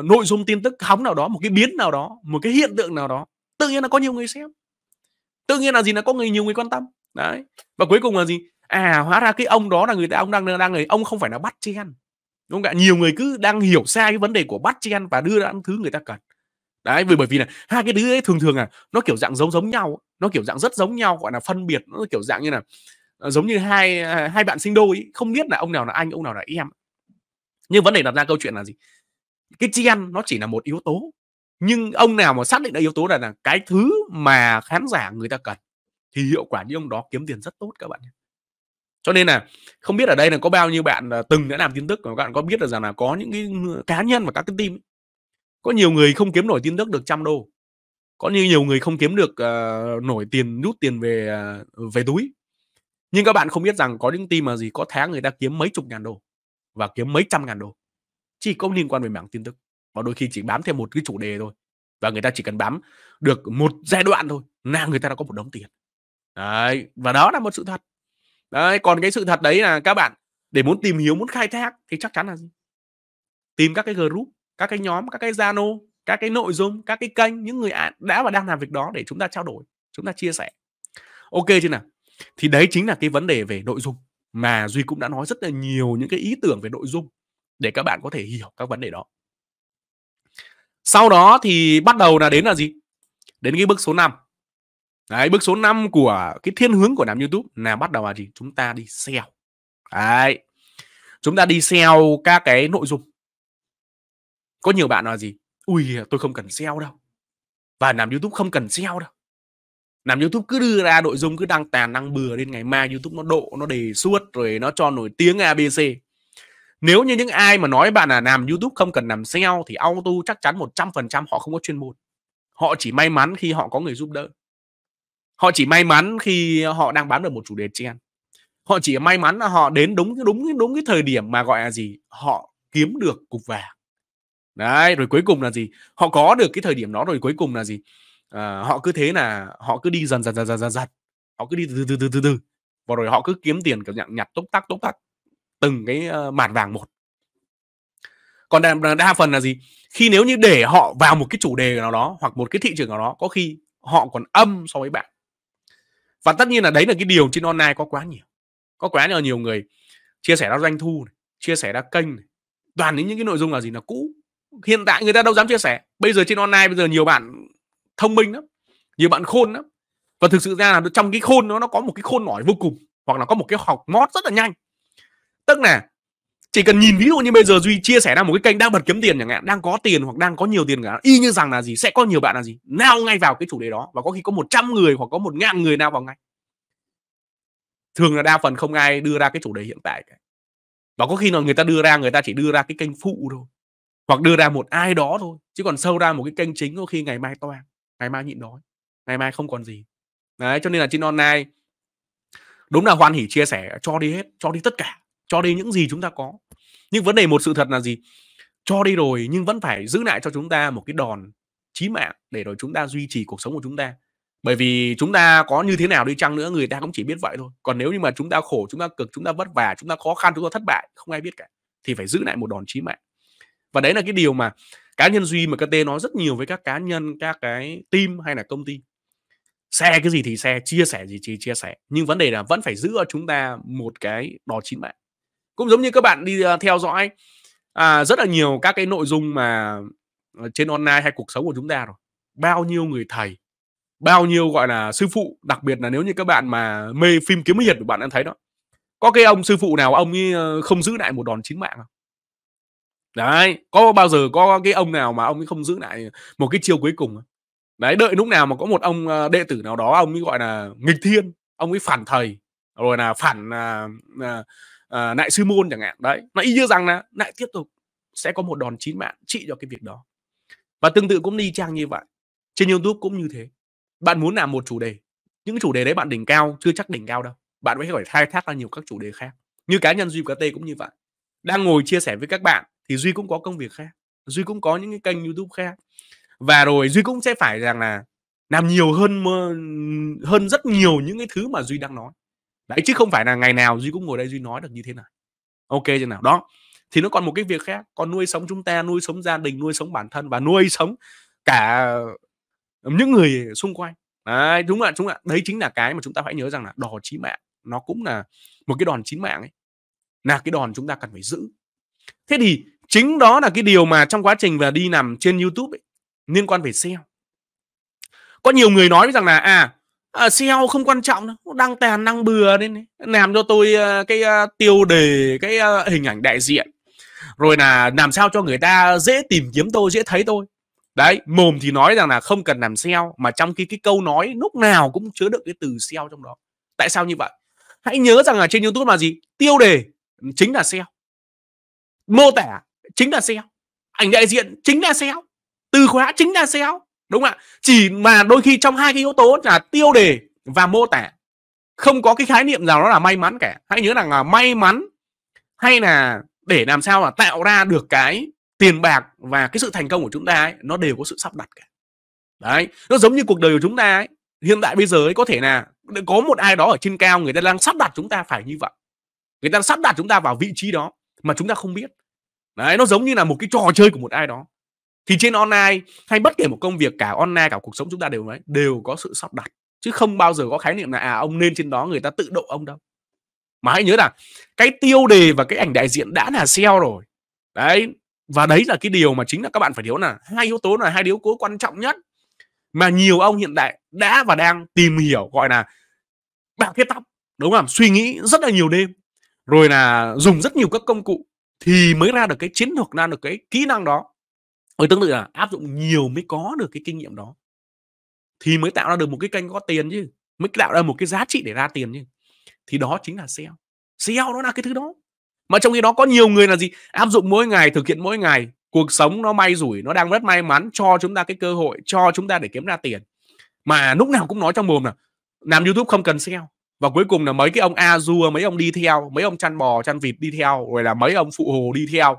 nội dung tin tức hóng nào đó một cái biến nào đó một cái hiện tượng nào đó tự nhiên là có nhiều người xem tự nhiên là gì là có người nhiều người quan tâm đấy và cuối cùng là gì à hóa ra cái ông đó là người ta ông đang đang người ông không phải là bắt chen đúng không ạ nhiều người cứ đang hiểu sai cái vấn đề của bắt chen và đưa ra những thứ người ta cần đấy vì bởi vì là hai cái đứa ấy thường thường là nó kiểu dạng giống giống nhau nó kiểu dạng rất giống nhau gọi là phân biệt nó kiểu dạng như là Ờ, giống như hai à, hai bạn sinh đôi ý, không biết là ông nào là anh ông nào là em nhưng vấn đề đặt ra câu chuyện là gì cái tri ăn nó chỉ là một yếu tố nhưng ông nào mà xác định được yếu tố này là cái thứ mà khán giả người ta cần thì hiệu quả như ông đó kiếm tiền rất tốt các bạn cho nên là không biết ở đây là có bao nhiêu bạn à, từng đã làm tin tức và các bạn có biết được rằng là có những cái cá nhân và các cái team có nhiều người không kiếm nổi tin tức được trăm đô có như nhiều người không kiếm được uh, nổi tiền rút tiền về uh, về túi nhưng các bạn không biết rằng có những team mà gì có tháng người ta kiếm mấy chục ngàn đô và kiếm mấy trăm ngàn đô chỉ có liên quan về mảng tin tức và đôi khi chỉ bám theo một cái chủ đề thôi và người ta chỉ cần bám được một giai đoạn thôi là người ta đã có một đống tiền đấy và đó là một sự thật đấy còn cái sự thật đấy là các bạn để muốn tìm hiểu muốn khai thác thì chắc chắn là gì tìm các cái group các cái nhóm các cái zalo các cái nội dung các cái kênh những người đã và đang làm việc đó để chúng ta trao đổi chúng ta chia sẻ ok chưa nào thì đấy chính là cái vấn đề về nội dung mà duy cũng đã nói rất là nhiều những cái ý tưởng về nội dung để các bạn có thể hiểu các vấn đề đó sau đó thì bắt đầu là đến là gì đến cái bước số 5 Đấy, bước số 5 của cái thiên hướng của làm YouTube là bắt đầu là gì? Chúng ta đi SEO. Đấy. Chúng ta đi SEO các cái nội dung. Có nhiều bạn nói gì? Ui, tôi không cần SEO đâu. Và làm YouTube không cần SEO đâu làm youtube cứ đưa ra nội dung cứ đăng tàn đăng bừa đến ngày mai youtube nó độ nó đề suốt rồi nó cho nổi tiếng abc nếu như những ai mà nói bạn là làm youtube không cần làm seo thì auto chắc chắn 100% họ không có chuyên môn họ chỉ may mắn khi họ có người giúp đỡ họ chỉ may mắn khi họ đang bán được một chủ đề trên họ chỉ may mắn là họ đến đúng đúng đúng cái thời điểm mà gọi là gì họ kiếm được cục vàng đấy rồi cuối cùng là gì họ có được cái thời điểm đó rồi cuối cùng là gì à, họ cứ thế là họ cứ đi dần dần dần dần dần dần họ cứ đi từ từ từ từ từ và rồi họ cứ kiếm tiền kiểu nhặt nhặt túc tắc túc tắc từng cái uh, ờ, mạt vàng một còn đa, đa phần là gì khi nếu như để họ vào một cái chủ đề nào đó hoặc một cái thị trường nào đó có khi họ còn âm so với bạn và tất nhiên là đấy là cái điều trên online có quá nhiều có quá là nhiều người chia sẻ ra doanh thu này, chia sẻ ra kênh này. toàn những cái nội dung là gì là cũ hiện tại người ta đâu dám chia sẻ bây giờ trên online bây giờ nhiều bạn thông minh lắm nhiều bạn khôn lắm và thực sự ra là trong cái khôn nó nó có một cái khôn nổi vô cùng hoặc là có một cái học mót rất là nhanh tức là chỉ cần nhìn ví dụ như bây giờ duy chia sẻ ra một cái kênh đang bật kiếm tiền chẳng hạn đang có tiền hoặc đang có nhiều tiền cả y như rằng là gì sẽ có nhiều bạn là gì nào ngay vào cái chủ đề đó và có khi có 100 người hoặc có một ngàn người nào vào ngay thường là đa phần không ai đưa ra cái chủ đề hiện tại cả. và có khi là người ta đưa ra người ta chỉ đưa ra cái kênh phụ thôi hoặc đưa ra một ai đó thôi chứ còn sâu ra một cái kênh chính có khi ngày mai toang ngày mai nhịn đói ngày mai không còn gì đấy cho nên là trên online đúng là hoan hỉ chia sẻ cho đi hết cho đi tất cả cho đi những gì chúng ta có nhưng vấn đề một sự thật là gì cho đi rồi nhưng vẫn phải giữ lại cho chúng ta một cái đòn chí mạng để rồi chúng ta duy trì cuộc sống của chúng ta bởi vì chúng ta có như thế nào đi chăng nữa người ta cũng chỉ biết vậy thôi còn nếu như mà chúng ta khổ chúng ta cực chúng ta vất vả chúng ta khó khăn chúng ta thất bại không ai biết cả thì phải giữ lại một đòn chí mạng và đấy là cái điều mà cá nhân duy mà kt nói rất nhiều với các cá nhân các cái team hay là công ty xe cái gì thì xe chia sẻ gì thì chia sẻ nhưng vấn đề là vẫn phải giữ ở chúng ta một cái đò chính bạn cũng giống như các bạn đi à, theo dõi à, rất là nhiều các cái nội dung mà ờ, trên online hay cuộc sống của chúng ta rồi bao nhiêu người thầy bao nhiêu gọi là sư phụ đặc biệt là nếu như các bạn mà mê phim kiếm hiệp bạn em thấy đó có cái ông sư phụ nào ông ấy ờ, không giữ lại một đòn chính mạng không đấy có bao giờ có cái ông nào mà ông ấy không giữ lại một cái chiêu cuối cùng đấy đợi lúc nào mà có một ông ờ, đệ tử nào đó ông ấy gọi là nghịch thiên ông ấy phản thầy rồi là phản à, à, à, nại sư môn chẳng hạn đấy nó ý như rằng là lại tiếp tục sẽ có một đòn chín mạng trị cho cái việc đó và tương tự cũng đi trang như vậy trên youtube cũng như thế bạn muốn làm một chủ đề những chủ đề đấy bạn đỉnh cao chưa chắc đỉnh cao đâu bạn mới phải khai thác ra nhiều các chủ đề khác như cá nhân duy kt cũng như vậy đang ngồi chia sẻ với các bạn thì duy cũng có công việc khác duy cũng có những cái kênh youtube khác và rồi duy cũng sẽ phải rằng là làm nhiều hơn hơn rất nhiều những cái thứ mà duy đang nói đấy chứ không phải là ngày nào duy cũng ngồi đây duy nói được như thế này ok chưa nào đó thì nó còn một cái việc khác còn nuôi sống chúng ta nuôi sống gia đình nuôi sống bản thân và nuôi sống cả những người xung quanh đấy đúng là chúng là đấy chính là cái mà chúng ta phải nhớ rằng là đòn chí mạng nó cũng là một cái đòn chí mạng ấy là cái đòn chúng ta cần phải giữ thế thì chính đó là cái điều mà trong quá trình và đi nằm trên YouTube ấy, liên quan về SEO có nhiều người nói rằng là à, à SEO không quan trọng đâu đăng tàn đăng bừa lên làm cho tôi uh, cái uh, tiêu đề cái uh, hình ảnh đại diện rồi là làm sao cho người ta dễ tìm kiếm tôi dễ thấy tôi đấy mồm thì nói rằng là không cần làm SEO mà trong khi cái câu nói lúc nào cũng chứa đựng cái từ SEO trong đó tại sao như vậy hãy nhớ rằng là trên YouTube là gì tiêu đề chính là SEO mô tả chính là SEO ảnh đại diện chính là SEO từ khóa chính là SEO đúng không ạ chỉ mà đôi khi trong hai cái yếu tố là tiêu đề và mô tả không có cái khái niệm nào đó là may mắn cả hãy nhớ rằng là may mắn hay là để làm sao là tạo ra được cái tiền bạc và cái sự thành công của chúng ta ấy, nó đều có sự sắp đặt cả đấy nó giống như cuộc đời của chúng ta ấy, hiện tại bây giờ ấy, có thể là có một ai đó ở trên cao người ta đang sắp đặt chúng ta phải như vậy người ta sắp đặt chúng ta vào vị trí đó mà chúng ta không biết đấy nó giống như là một cái trò chơi của một ai đó thì trên online hay bất kể một công việc cả online cả cuộc sống chúng ta đều đấy đều có sự sắp đặt chứ không bao giờ có khái niệm là à ông nên trên đó người ta tự độ ông đâu mà hãy nhớ là cái tiêu đề và cái ảnh đại diện đã là SEO rồi đấy và đấy là cái điều mà chính là các bạn phải hiểu là hai yếu tố là hai yếu tố quan trọng nhất mà nhiều ông hiện đại đã và đang tìm hiểu gọi là bạc kết tóc đúng không suy nghĩ rất là nhiều đêm rồi là dùng rất nhiều các công cụ thì mới ra được cái chiến thuật ra được cái kỹ năng đó rồi ừ, tương tự là áp dụng nhiều mới có được cái kinh nghiệm đó thì mới tạo ra được một cái kênh có tiền chứ mới tạo ra một cái giá trị để ra tiền chứ thì đó chính là SEO SEO nó là cái thứ đó mà trong khi đó có nhiều người là gì áp dụng mỗi ngày thực hiện mỗi ngày cuộc sống nó may rủi nó đang rất may mắn cho chúng ta cái cơ hội cho chúng ta để kiếm ra tiền mà lúc nào cũng nói trong mồm là làm youtube không cần SEO và cuối cùng là mấy cái ông a Azure mấy ông đi theo mấy ông chăn bò chăn vịt đi theo rồi là mấy ông phụ hồ đi theo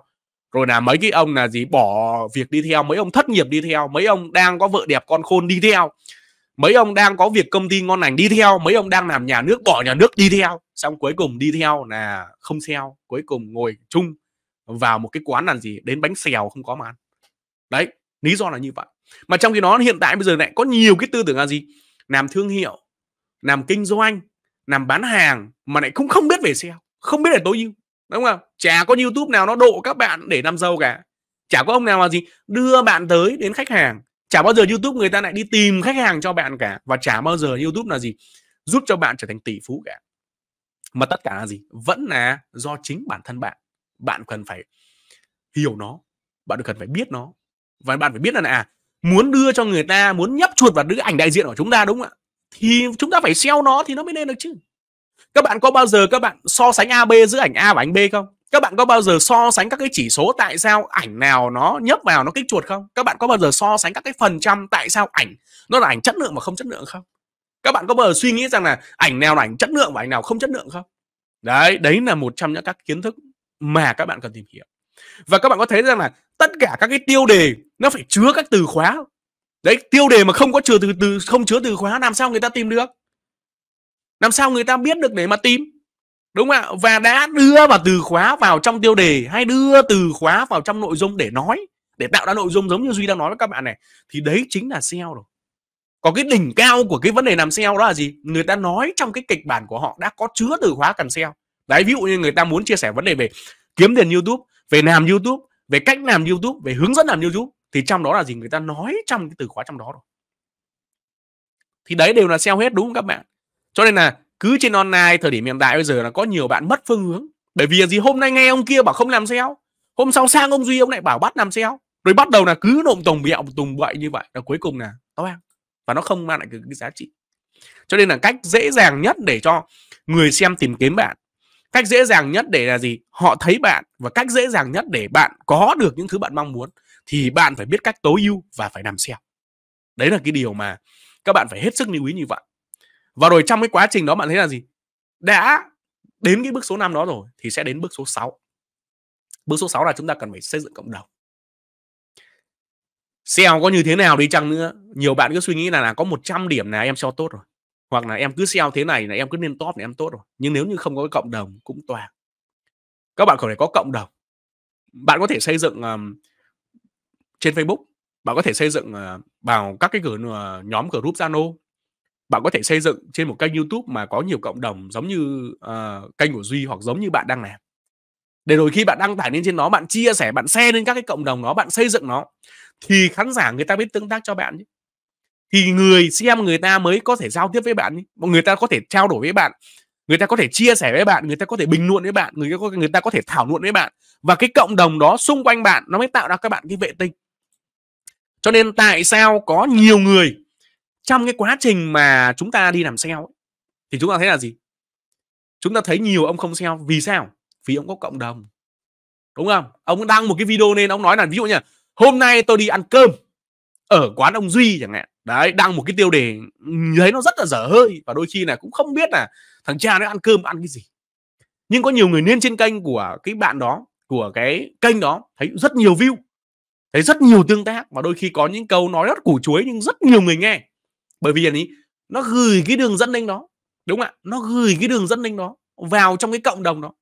rồi là mấy cái ông là gì bỏ việc đi theo mấy ông thất nghiệp đi theo mấy ông đang có vợ đẹp con khôn đi theo mấy ông đang có việc công ty ngon lành đi theo mấy ông đang làm nhà nước bỏ nhà nước đi theo xong cuối cùng đi theo là không theo cuối cùng ngồi chung vào một cái quán là gì đến bánh xèo không có mà ăn đấy lý do là như vậy mà trong khi đó hiện tại bây giờ lại có nhiều cái tư tưởng là gì làm thương hiệu làm kinh doanh làm bán hàng mà lại cũng không biết về SEO không biết để tối ưu đúng không chả có youtube nào nó độ các bạn để làm giàu cả chả có ông nào mà gì đưa bạn tới đến khách hàng chả bao giờ youtube người ta lại đi tìm khách hàng cho bạn cả và chả bao giờ youtube là gì giúp cho bạn trở thành tỷ phú cả mà tất cả là gì vẫn là do chính bản thân bạn bạn cần phải hiểu nó bạn cần phải biết nó và bạn phải biết là à muốn đưa cho người ta muốn nhấp chuột vào đứa ảnh đại diện của chúng ta đúng không ạ thì chúng ta phải SEO nó thì nó mới lên được chứ các bạn có bao giờ các bạn so sánh AB giữa ảnh A và ảnh B không các bạn có bao giờ so sánh các cái chỉ số tại sao ảnh nào nó nhấp vào nó kích chuột không các bạn có bao giờ so sánh các cái phần trăm tại sao ảnh nó là ảnh chất lượng mà không chất lượng không các bạn có bao giờ suy nghĩ rằng là ảnh nào là ảnh chất lượng và ảnh nào không chất lượng không đấy đấy là một trong những các kiến thức mà các bạn cần tìm hiểu và các bạn có thấy rằng là tất cả các cái tiêu đề nó phải chứa các từ khóa đấy tiêu đề mà không có chứa từ từ không chứa từ khóa làm sao người ta tìm được làm sao người ta biết được để mà tìm đúng không ạ và đã đưa vào từ khóa vào trong tiêu đề hay đưa từ khóa vào trong nội dung để nói để tạo ra nội dung giống như duy đang nói với các bạn này thì đấy chính là seo rồi có cái đỉnh cao của cái vấn đề làm seo đó là gì người ta nói trong cái kịch bản của họ đã có chứa từ khóa cần seo đấy ví dụ như người ta muốn chia sẻ vấn đề về kiếm tiền youtube về làm youtube về cách làm youtube về hướng dẫn làm youtube thì trong đó là gì người ta nói trong cái từ khóa trong đó rồi thì đấy đều là SEO hết đúng không các bạn cho nên là cứ trên online thời điểm hiện tại bây giờ là có nhiều bạn mất phương hướng bởi vì là gì hôm nay nghe ông kia bảo không làm SEO hôm sau sang ông duy ông lại bảo bắt làm SEO rồi bắt đầu là cứ nộm tùng bẹo tùng bậy như vậy là cuối cùng là tao ăn và nó không mang lại cái, cái giá trị cho nên là cách dễ dàng nhất để cho người xem tìm kiếm bạn cách dễ dàng nhất để là gì họ thấy bạn và cách dễ dàng nhất để bạn có được những thứ bạn mong muốn thì bạn phải biết cách tối ưu và phải làm SEO. Đấy là cái điều mà các bạn phải hết sức lưu ý như vậy. Và rồi trong cái quá trình đó bạn thấy là gì? Đã đến cái bước số 5 đó rồi thì sẽ đến bước số 6. Bước số 6 là chúng ta cần phải xây dựng cộng đồng. SEO có như thế nào đi chăng nữa, nhiều bạn cứ suy nghĩ là là có 100 điểm là em SEO tốt rồi. Hoặc là em cứ SEO thế này là em cứ lên top là em tốt rồi. Nhưng nếu như không có cái cộng đồng cũng toàn. Các bạn cần phải có cộng đồng. Bạn có thể xây dựng um, trên Facebook bạn có thể xây dựng ờ, vào các cái ờ, nhóm group Zalo bạn có thể xây dựng trên một kênh YouTube mà có nhiều cộng đồng giống như uh, kênh của Duy hoặc giống như bạn đang làm để rồi khi bạn đăng tải lên trên nó bạn chia sẻ bạn share lên các cái cộng đồng nó bạn xây dựng nó thì khán giả người ta biết tương tác cho bạn chứ thì người xem người ta mới có thể giao tiếp với bạn mọi người ta có thể trao đổi với bạn người ta có thể chia sẻ với bạn người ta có thể bình luận với bạn người ta có, người ta có thể thảo luận với bạn và cái cộng đồng đó xung quanh bạn nó mới tạo ra các bạn cái vệ tinh cho nên tại sao có nhiều người trong cái quá trình mà chúng ta đi làm sale thì chúng ta thấy là gì chúng ta thấy nhiều ông không sale vì sao vì ông có cộng đồng đúng không ông đăng một cái video nên ông nói là ví dụ như hôm nay tôi đi ăn cơm ở quán ông duy chẳng hạn đấy đăng một cái tiêu đề thấy nó rất là dở hơi và đôi khi là cũng không biết là thằng cha nó ăn cơm ăn cái gì nhưng có nhiều người lên trên kênh của cái bạn đó của cái kênh đó thấy rất nhiều view thấy rất nhiều tương tác và đôi khi có những câu nói rất củ chuối nhưng rất nhiều người nghe bởi vì ấy nó gửi cái đường dẫn link đó đúng không ạ nó gửi cái đường dẫn link đó vào trong cái cộng đồng đó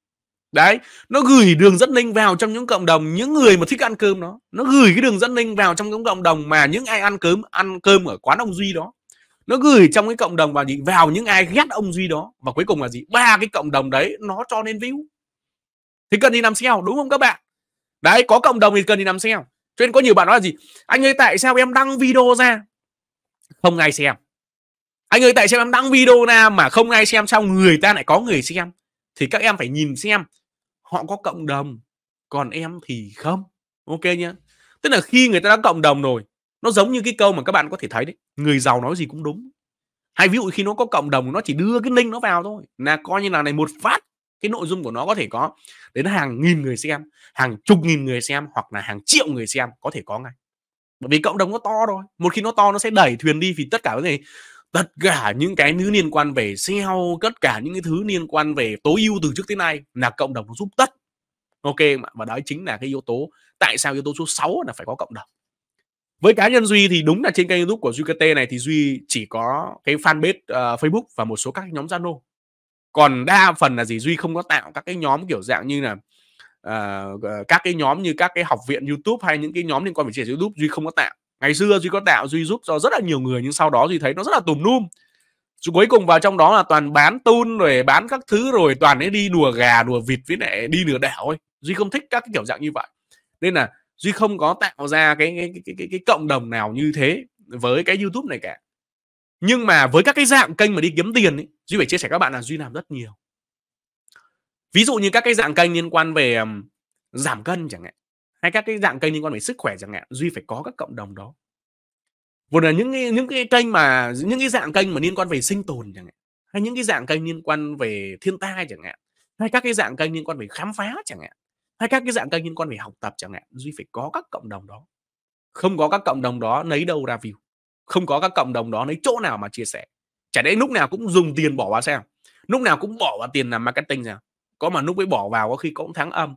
đấy nó gửi đường dẫn linh vào trong những cộng đồng những người mà thích ăn cơm đó nó gửi cái đường dẫn linh vào trong những cộng đồng mà những ai ăn cơm ăn cơm ở quán ông duy đó nó gửi trong cái cộng đồng vào gì vào những ai ghét ông duy đó và cuối cùng là gì ba cái cộng đồng đấy nó cho nên view thì cần đi làm SEO đúng không các bạn đấy có cộng đồng thì cần đi làm SEO cho nên có nhiều bạn nói là gì anh ơi tại sao em đăng video ra không ai xem anh ơi tại sao em đăng video ra mà không ai xem xong người ta lại có người xem thì các em phải nhìn xem họ có cộng đồng còn em thì không ok nhá tức là khi người ta đã cộng đồng rồi nó giống như cái câu mà các bạn có thể thấy đấy người giàu nói gì cũng đúng hay ví dụ khi nó có cộng đồng nó chỉ đưa cái link nó vào thôi là coi như là này một phát cái nội dung của nó có thể có đến hàng nghìn người xem hàng chục nghìn người xem hoặc là hàng triệu người xem có thể có ngay bởi vì cộng đồng nó to rồi một khi nó to nó sẽ đẩy thuyền đi vì tất cả cái này tất cả những cái thứ liên quan về SEO tất cả những cái thứ liên quan về tối ưu từ trước tới nay là cộng đồng giúp tất ok và đó chính là cái yếu tố tại sao yếu tố số 6 là phải có cộng đồng với cá nhân duy thì đúng là trên kênh youtube của duy kt này thì duy chỉ có cái fanpage uh, facebook và một số các nhóm zalo còn đa phần là gì duy không có tạo các cái nhóm kiểu dạng như là uh, các cái nhóm như các cái học viện youtube hay những cái nhóm liên quan về triển youtube duy không có tạo ngày xưa duy có tạo duy giúp cho rất là nhiều người nhưng sau đó duy thấy nó rất là tùm lum cuối cùng vào trong đó là toàn bán tun rồi bán các thứ rồi toàn ấy đi đùa gà đùa vịt với lại đi lừa đảo ấy duy không thích các cái kiểu dạng như vậy nên là duy không có tạo ra cái cái cái cái, cái cộng đồng nào như thế với cái youtube này cả nhưng mà với các cái dạng kênh mà đi kiếm tiền ấy, duy phải chia sẻ các bạn là duy làm rất nhiều ví dụ như các cái dạng kênh liên quan về giảm cân chẳng hạn hay các cái dạng kênh liên quan về sức khỏe chẳng hạn duy phải có các cộng đồng đó vừa là những cái, những cái kênh mà những cái dạng kênh mà liên quan về sinh tồn chẳng hạn hay những cái dạng kênh liên quan về thiên tai chẳng hạn hay các cái dạng kênh liên quan về khám phá chẳng hạn hay các cái dạng kênh liên quan về học tập chẳng hạn duy phải có các cộng đồng đó không có các cộng đồng đó lấy đâu ra view không có các cộng đồng đó lấy chỗ nào mà chia sẻ chả đấy lúc nào cũng dùng tiền bỏ vào xem, lúc nào cũng bỏ vào tiền làm marketing sao có mà lúc ấy bỏ vào có khi cũng tháng âm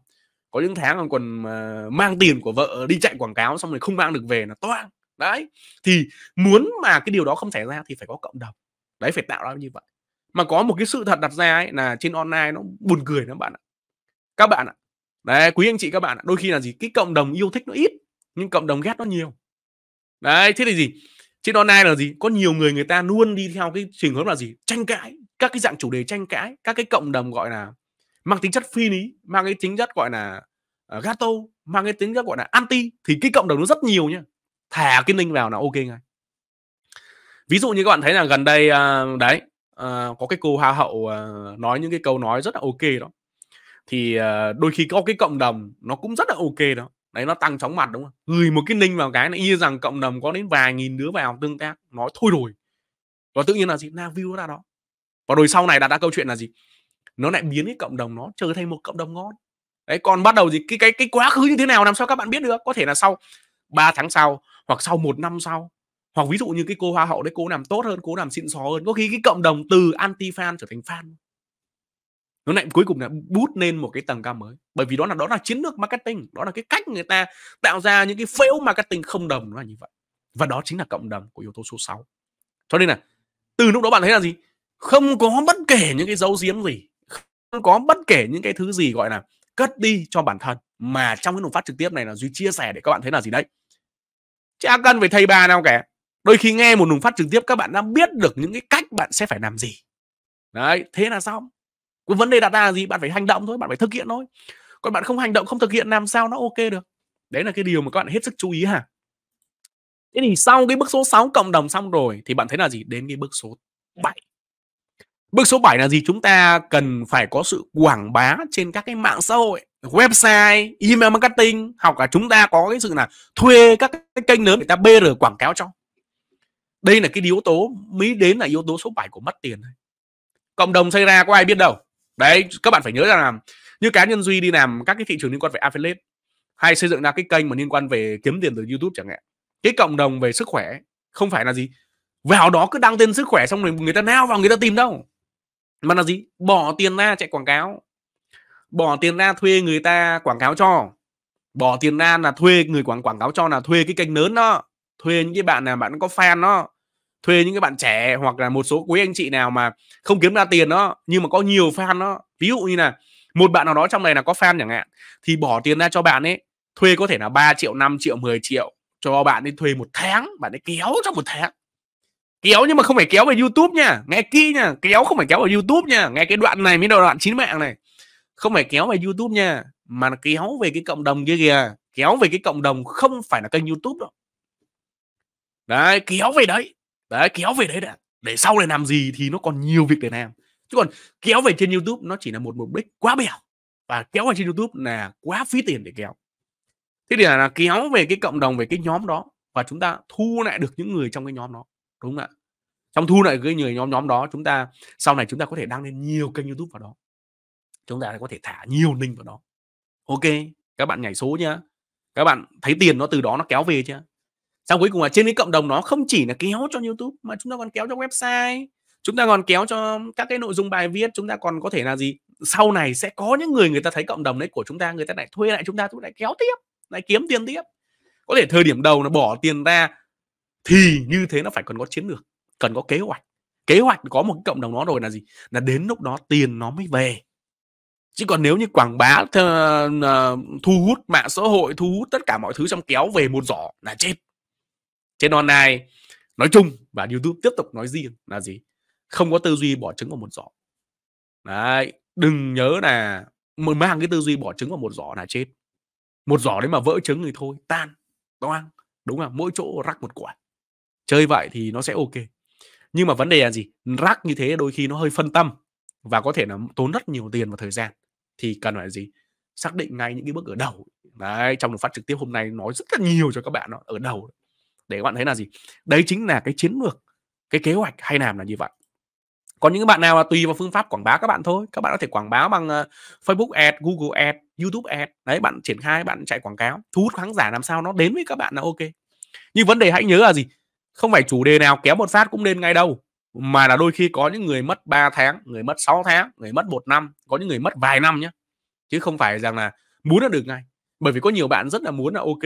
có những tháng còn còn ờ, mang tiền của vợ đi chạy quảng cáo xong rồi không mang được về là toang đấy thì muốn mà cái điều đó không xảy ra thì phải có cộng đồng đấy phải tạo ra như vậy mà có một cái sự thật đặt ra ấy là trên online nó buồn cười lắm bạn ạ các bạn ạ đấy quý anh chị các bạn ạ đôi khi là gì cái cộng đồng yêu thích nó ít nhưng cộng đồng ghét nó nhiều đấy thế thì gì trên online là gì có nhiều người người ta luôn đi theo cái trường hướng là gì tranh cãi các cái dạng chủ đề tranh cãi các cái cộng đồng gọi là mang tính chất phi lý mang cái tính chất gọi là uh, gato mang cái tính chất gọi là anti thì cái cộng đồng nó rất nhiều nhá thả cái link vào là ok ngay ví dụ như các bạn thấy là gần đây uh, đấy uh, có cái cô hoa hậu uh, nói những cái câu nói rất là ok đó thì uh, đôi khi có cái cộng đồng nó cũng rất là ok đó đấy nó tăng chóng mặt đúng không gửi một cái ninh vào cái này y rằng cộng đồng có đến vài nghìn đứa vào tương tác nói thôi rồi và tự nhiên là gì na view ra đó và rồi sau này đặt ra câu chuyện là gì nó lại biến cái cộng đồng nó trở thành một cộng đồng ngon đấy còn bắt đầu gì cái cái cái quá khứ như thế nào làm sao các bạn biết được có thể là sau 3 tháng sau hoặc sau một năm sau hoặc ví dụ như cái cô hoa hậu đấy cô làm tốt hơn cô làm xịn xò hơn có khi cái cộng đồng từ anti fan trở thành fan nó lại cuối cùng là bút lên một cái tầng cao mới bởi vì đó là đó là chiến lược marketing đó là cái cách người ta tạo ra những cái fail marketing không đồng nó là như vậy và đó chính là cộng đồng của yếu tố số 6 cho nên là từ lúc đó bạn thấy là gì không có bất kể những cái dấu giếm gì không có bất kể những cái thứ gì gọi là cất đi cho bản thân mà trong cái nổ phát trực tiếp này là duy chia sẻ để các bạn thấy là gì đấy chả cần phải thầy bà nào cả đôi khi nghe một nùng phát trực tiếp các bạn đã biết được những cái cách bạn sẽ phải làm gì đấy thế là xong cái vấn đề đặt ra là gì bạn phải hành động thôi bạn phải thực hiện thôi còn bạn không hành động không thực hiện làm sao nó ok được đấy là cái điều mà các bạn hết sức chú ý hả thế thì sau cái bước số 6 cộng đồng xong rồi thì bạn thấy là gì đến cái bước số 7 bước số 7 là gì chúng ta cần phải có sự quảng bá trên các cái mạng xã hội website email marketing hoặc là chúng ta có cái sự là thuê các cái kênh lớn người ta br quảng cáo cho đây là cái yếu tố mới đến là yếu tố số 7 của mất tiền cộng đồng xây ra có ai biết đâu đấy các bạn phải nhớ rằng là như cá nhân duy đi làm các cái thị trường liên quan về affiliate hay xây dựng ra cái kênh mà liên quan về kiếm tiền từ youtube chẳng hạn cái cộng đồng về sức khỏe không phải là gì vào đó cứ đăng tên sức khỏe xong rồi người ta nao vào người ta tìm đâu mà là gì bỏ tiền ra chạy quảng cáo bỏ tiền ra thuê người ta quảng cáo cho bỏ tiền ra là thuê người quảng quảng cáo cho là thuê cái kênh lớn đó thuê những cái bạn nào bạn có fan đó thuê những cái bạn trẻ hoặc là một số quý anh chị nào mà không kiếm ra tiền đó nhưng mà có nhiều fan đó ví dụ như là một bạn nào đó trong này là có fan chẳng hạn thì bỏ tiền ra cho bạn ấy thuê có thể là 3 triệu 5 triệu 10 triệu cho bạn đi thuê một tháng bạn ấy kéo trong một tháng kéo nhưng mà không phải kéo về youtube nha nghe kỹ nha kéo không phải kéo vào youtube nha nghe cái đoạn này mới đầu đoạn chín mạng này không phải kéo về youtube nha mà kéo về cái cộng đồng kia kìa kéo về cái cộng đồng không phải là kênh youtube đâu đấy kéo về đấy đấy kéo về đấy đã để sau này làm gì thì nó còn nhiều việc để làm chứ còn kéo về trên youtube nó chỉ là một mục đích quá bèo và kéo về trên youtube là quá phí tiền để kéo thế thì là kéo về cái cộng đồng về cái nhóm đó và chúng ta thu lại được những người trong cái nhóm đó đúng không ạ trong thu lại cái người nhóm nhóm đó chúng ta sau này chúng ta có thể đăng lên nhiều kênh youtube vào đó chúng ta có thể thả nhiều link vào đó ok các bạn nhảy số nhá các bạn thấy tiền nó từ đó nó kéo về chưa xong cuối cùng là trên cái cộng đồng nó không chỉ là kéo cho youtube mà chúng ta còn kéo cho website chúng ta còn kéo cho các cái nội dung bài viết chúng ta còn có thể là gì sau này sẽ có những người người ta thấy cộng đồng đấy của chúng ta người ta lại thuê lại chúng ta chúng ta lại kéo tiếp lại kiếm tiền tiếp có thể thời điểm đầu là bỏ tiền ra thì như thế nó phải cần có chiến lược cần có kế hoạch kế hoạch có một cái cộng đồng đó rồi là gì là đến lúc đó tiền nó mới về chứ còn nếu như quảng bá th- ờ, ờ, thu hút mạng xã hội thu hút tất cả mọi thứ trong kéo về một giỏ là chết trên online nói chung và youtube tiếp tục nói riêng là gì không có tư duy bỏ trứng vào một giỏ đấy đừng nhớ là mình mang cái tư duy bỏ trứng vào một giỏ là chết một giỏ đấy mà vỡ trứng thì thôi tan toang đúng không mỗi chỗ rắc một quả chơi vậy thì nó sẽ ok nhưng mà vấn đề là gì rắc như thế đôi khi nó hơi phân tâm và có thể là tốn rất nhiều tiền và thời gian thì cần phải gì xác định ngay những cái bước ở đầu đấy trong được phát trực tiếp hôm nay nói rất là nhiều cho các bạn đó, ở đầu để các bạn thấy là gì đấy chính là cái chiến lược cái kế hoạch hay làm là như vậy còn những bạn nào là tùy vào phương pháp quảng bá các bạn thôi các bạn có thể quảng bá bằng ờ, Facebook ad Google ad YouTube ad đấy bạn triển khai bạn chạy quảng cáo thu hút khán giả làm sao nó đến với các bạn là ok nhưng vấn đề hãy nhớ là gì không phải chủ đề nào kéo một phát cũng lên ngay đâu mà là đôi khi có những người mất 3 tháng người mất 6 tháng người mất một năm có những người mất vài năm nhé chứ không phải rằng là muốn là được ngay bởi vì có nhiều bạn rất là muốn là ok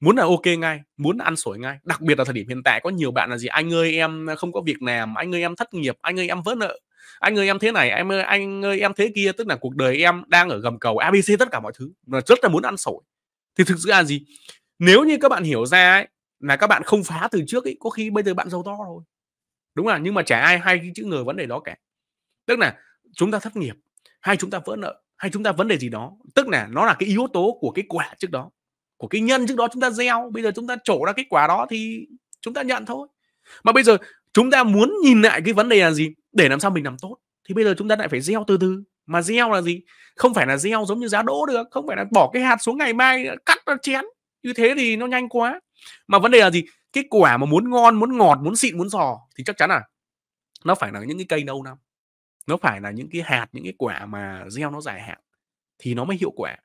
muốn là ok ngay muốn là ăn sổi ngay đặc biệt là thời điểm hiện tại có nhiều bạn là gì anh ơi em không có việc làm anh ơi em thất nghiệp anh ơi em vỡ nợ anh ơi em thế này em ơi anh ơi em thế kia tức là cuộc đời em đang ở gầm cầu abc tất cả mọi thứ là rất là muốn ăn sổi thì thực sự là gì nếu như các bạn hiểu ra ấy, là các bạn không phá từ trước ấy có khi bây giờ bạn giàu to rồi đúng là nhưng mà chả ai hay cái chữ ngờ vấn đề đó cả tức là chúng ta thất nghiệp hay chúng ta vỡ nợ hay chúng ta vấn đề gì đó tức là nó là cái yếu tố của cái quả trước đó của cái nhân trước đó chúng ta gieo bây giờ chúng ta trổ ra kết quả đó thì chúng ta nhận thôi mà bây giờ chúng ta muốn nhìn lại cái vấn đề là gì để làm sao mình làm tốt thì bây giờ chúng ta lại phải gieo từ từ mà gieo là gì không phải là gieo giống như giá đỗ được không phải là bỏ cái hạt xuống ngày mai cắt nó chén như thế thì nó nhanh quá mà vấn đề là gì cái quả mà muốn ngon muốn ngọt muốn xịn muốn giò thì chắc chắn là nó phải là những cái cây lâu năm nó phải là những cái hạt những cái quả mà gieo nó dài hạn thì nó mới hiệu quả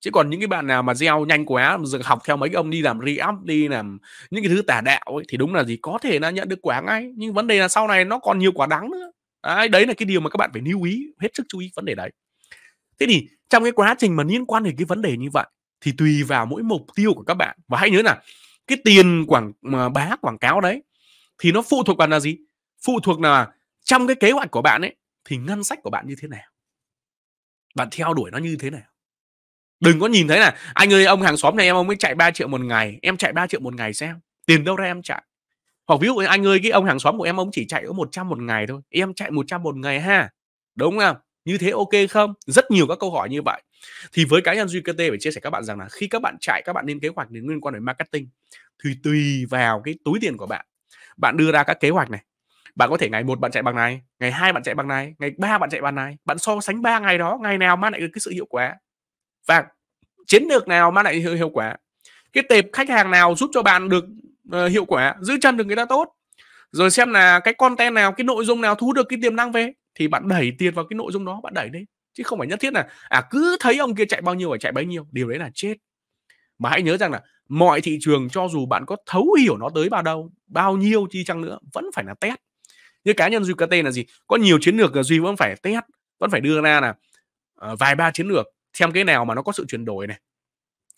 chứ còn những cái bạn nào mà gieo nhanh quá học theo mấy ông đi làm re-up đi làm những cái thứ tà đạo ấy, thì đúng là gì có thể là nhận được quả ngay nhưng vấn đề là sau này nó còn nhiều quả đắng nữa đấy, đấy là cái điều mà các bạn phải lưu ý hết sức chú ý vấn đề đấy thế thì trong cái quá trình mà liên quan đến cái vấn đề như vậy thì tùy vào mỗi mục tiêu của các bạn và hãy nhớ là cái tiền quảng mà bá quảng cáo đấy thì nó phụ thuộc vào là gì phụ thuộc là trong cái kế hoạch của bạn ấy thì ngân sách của bạn như thế nào bạn theo đuổi nó như thế nào đừng có nhìn thấy là anh ơi ông hàng xóm này em ông mới chạy 3 triệu một ngày em chạy 3 triệu một ngày xem tiền đâu ra em chạy hoặc ví dụ anh ơi cái ông hàng xóm của em ông chỉ chạy có 100 một ngày thôi em chạy 100 một ngày ha đúng không như thế ok không rất nhiều các câu hỏi như vậy thì với cá nhân duy kt phải chia sẻ các bạn rằng là khi các bạn chạy các bạn nên kế hoạch đến liên quan đến marketing thì tùy vào cái túi tiền của bạn bạn đưa ra các kế hoạch này bạn có thể ngày một bạn chạy bằng này ngày hai bạn chạy bằng này ngày ba bạn chạy bằng này bạn so sánh ba ngày đó ngày nào mang lại cái sự hiệu quả và chiến lược nào mang lại hiệu, hiệu quả cái tệp khách hàng nào giúp cho bạn được uh, hiệu quả giữ chân được người ta tốt rồi xem là cái content nào cái nội dung nào thu được cái tiềm năng về thì bạn đẩy tiền vào cái nội dung đó bạn đẩy đi chứ không phải nhất thiết là à cứ thấy ông kia chạy bao nhiêu phải chạy bấy nhiêu điều đấy là chết mà hãy nhớ rằng là mọi thị trường cho dù bạn có thấu hiểu nó tới bao đâu bao nhiêu chi chăng nữa vẫn phải là test như cá nhân duy kt là gì có nhiều chiến lược duy vẫn phải test vẫn phải đưa ra là uh, vài ba chiến lược xem cái nào mà nó có sự chuyển đổi này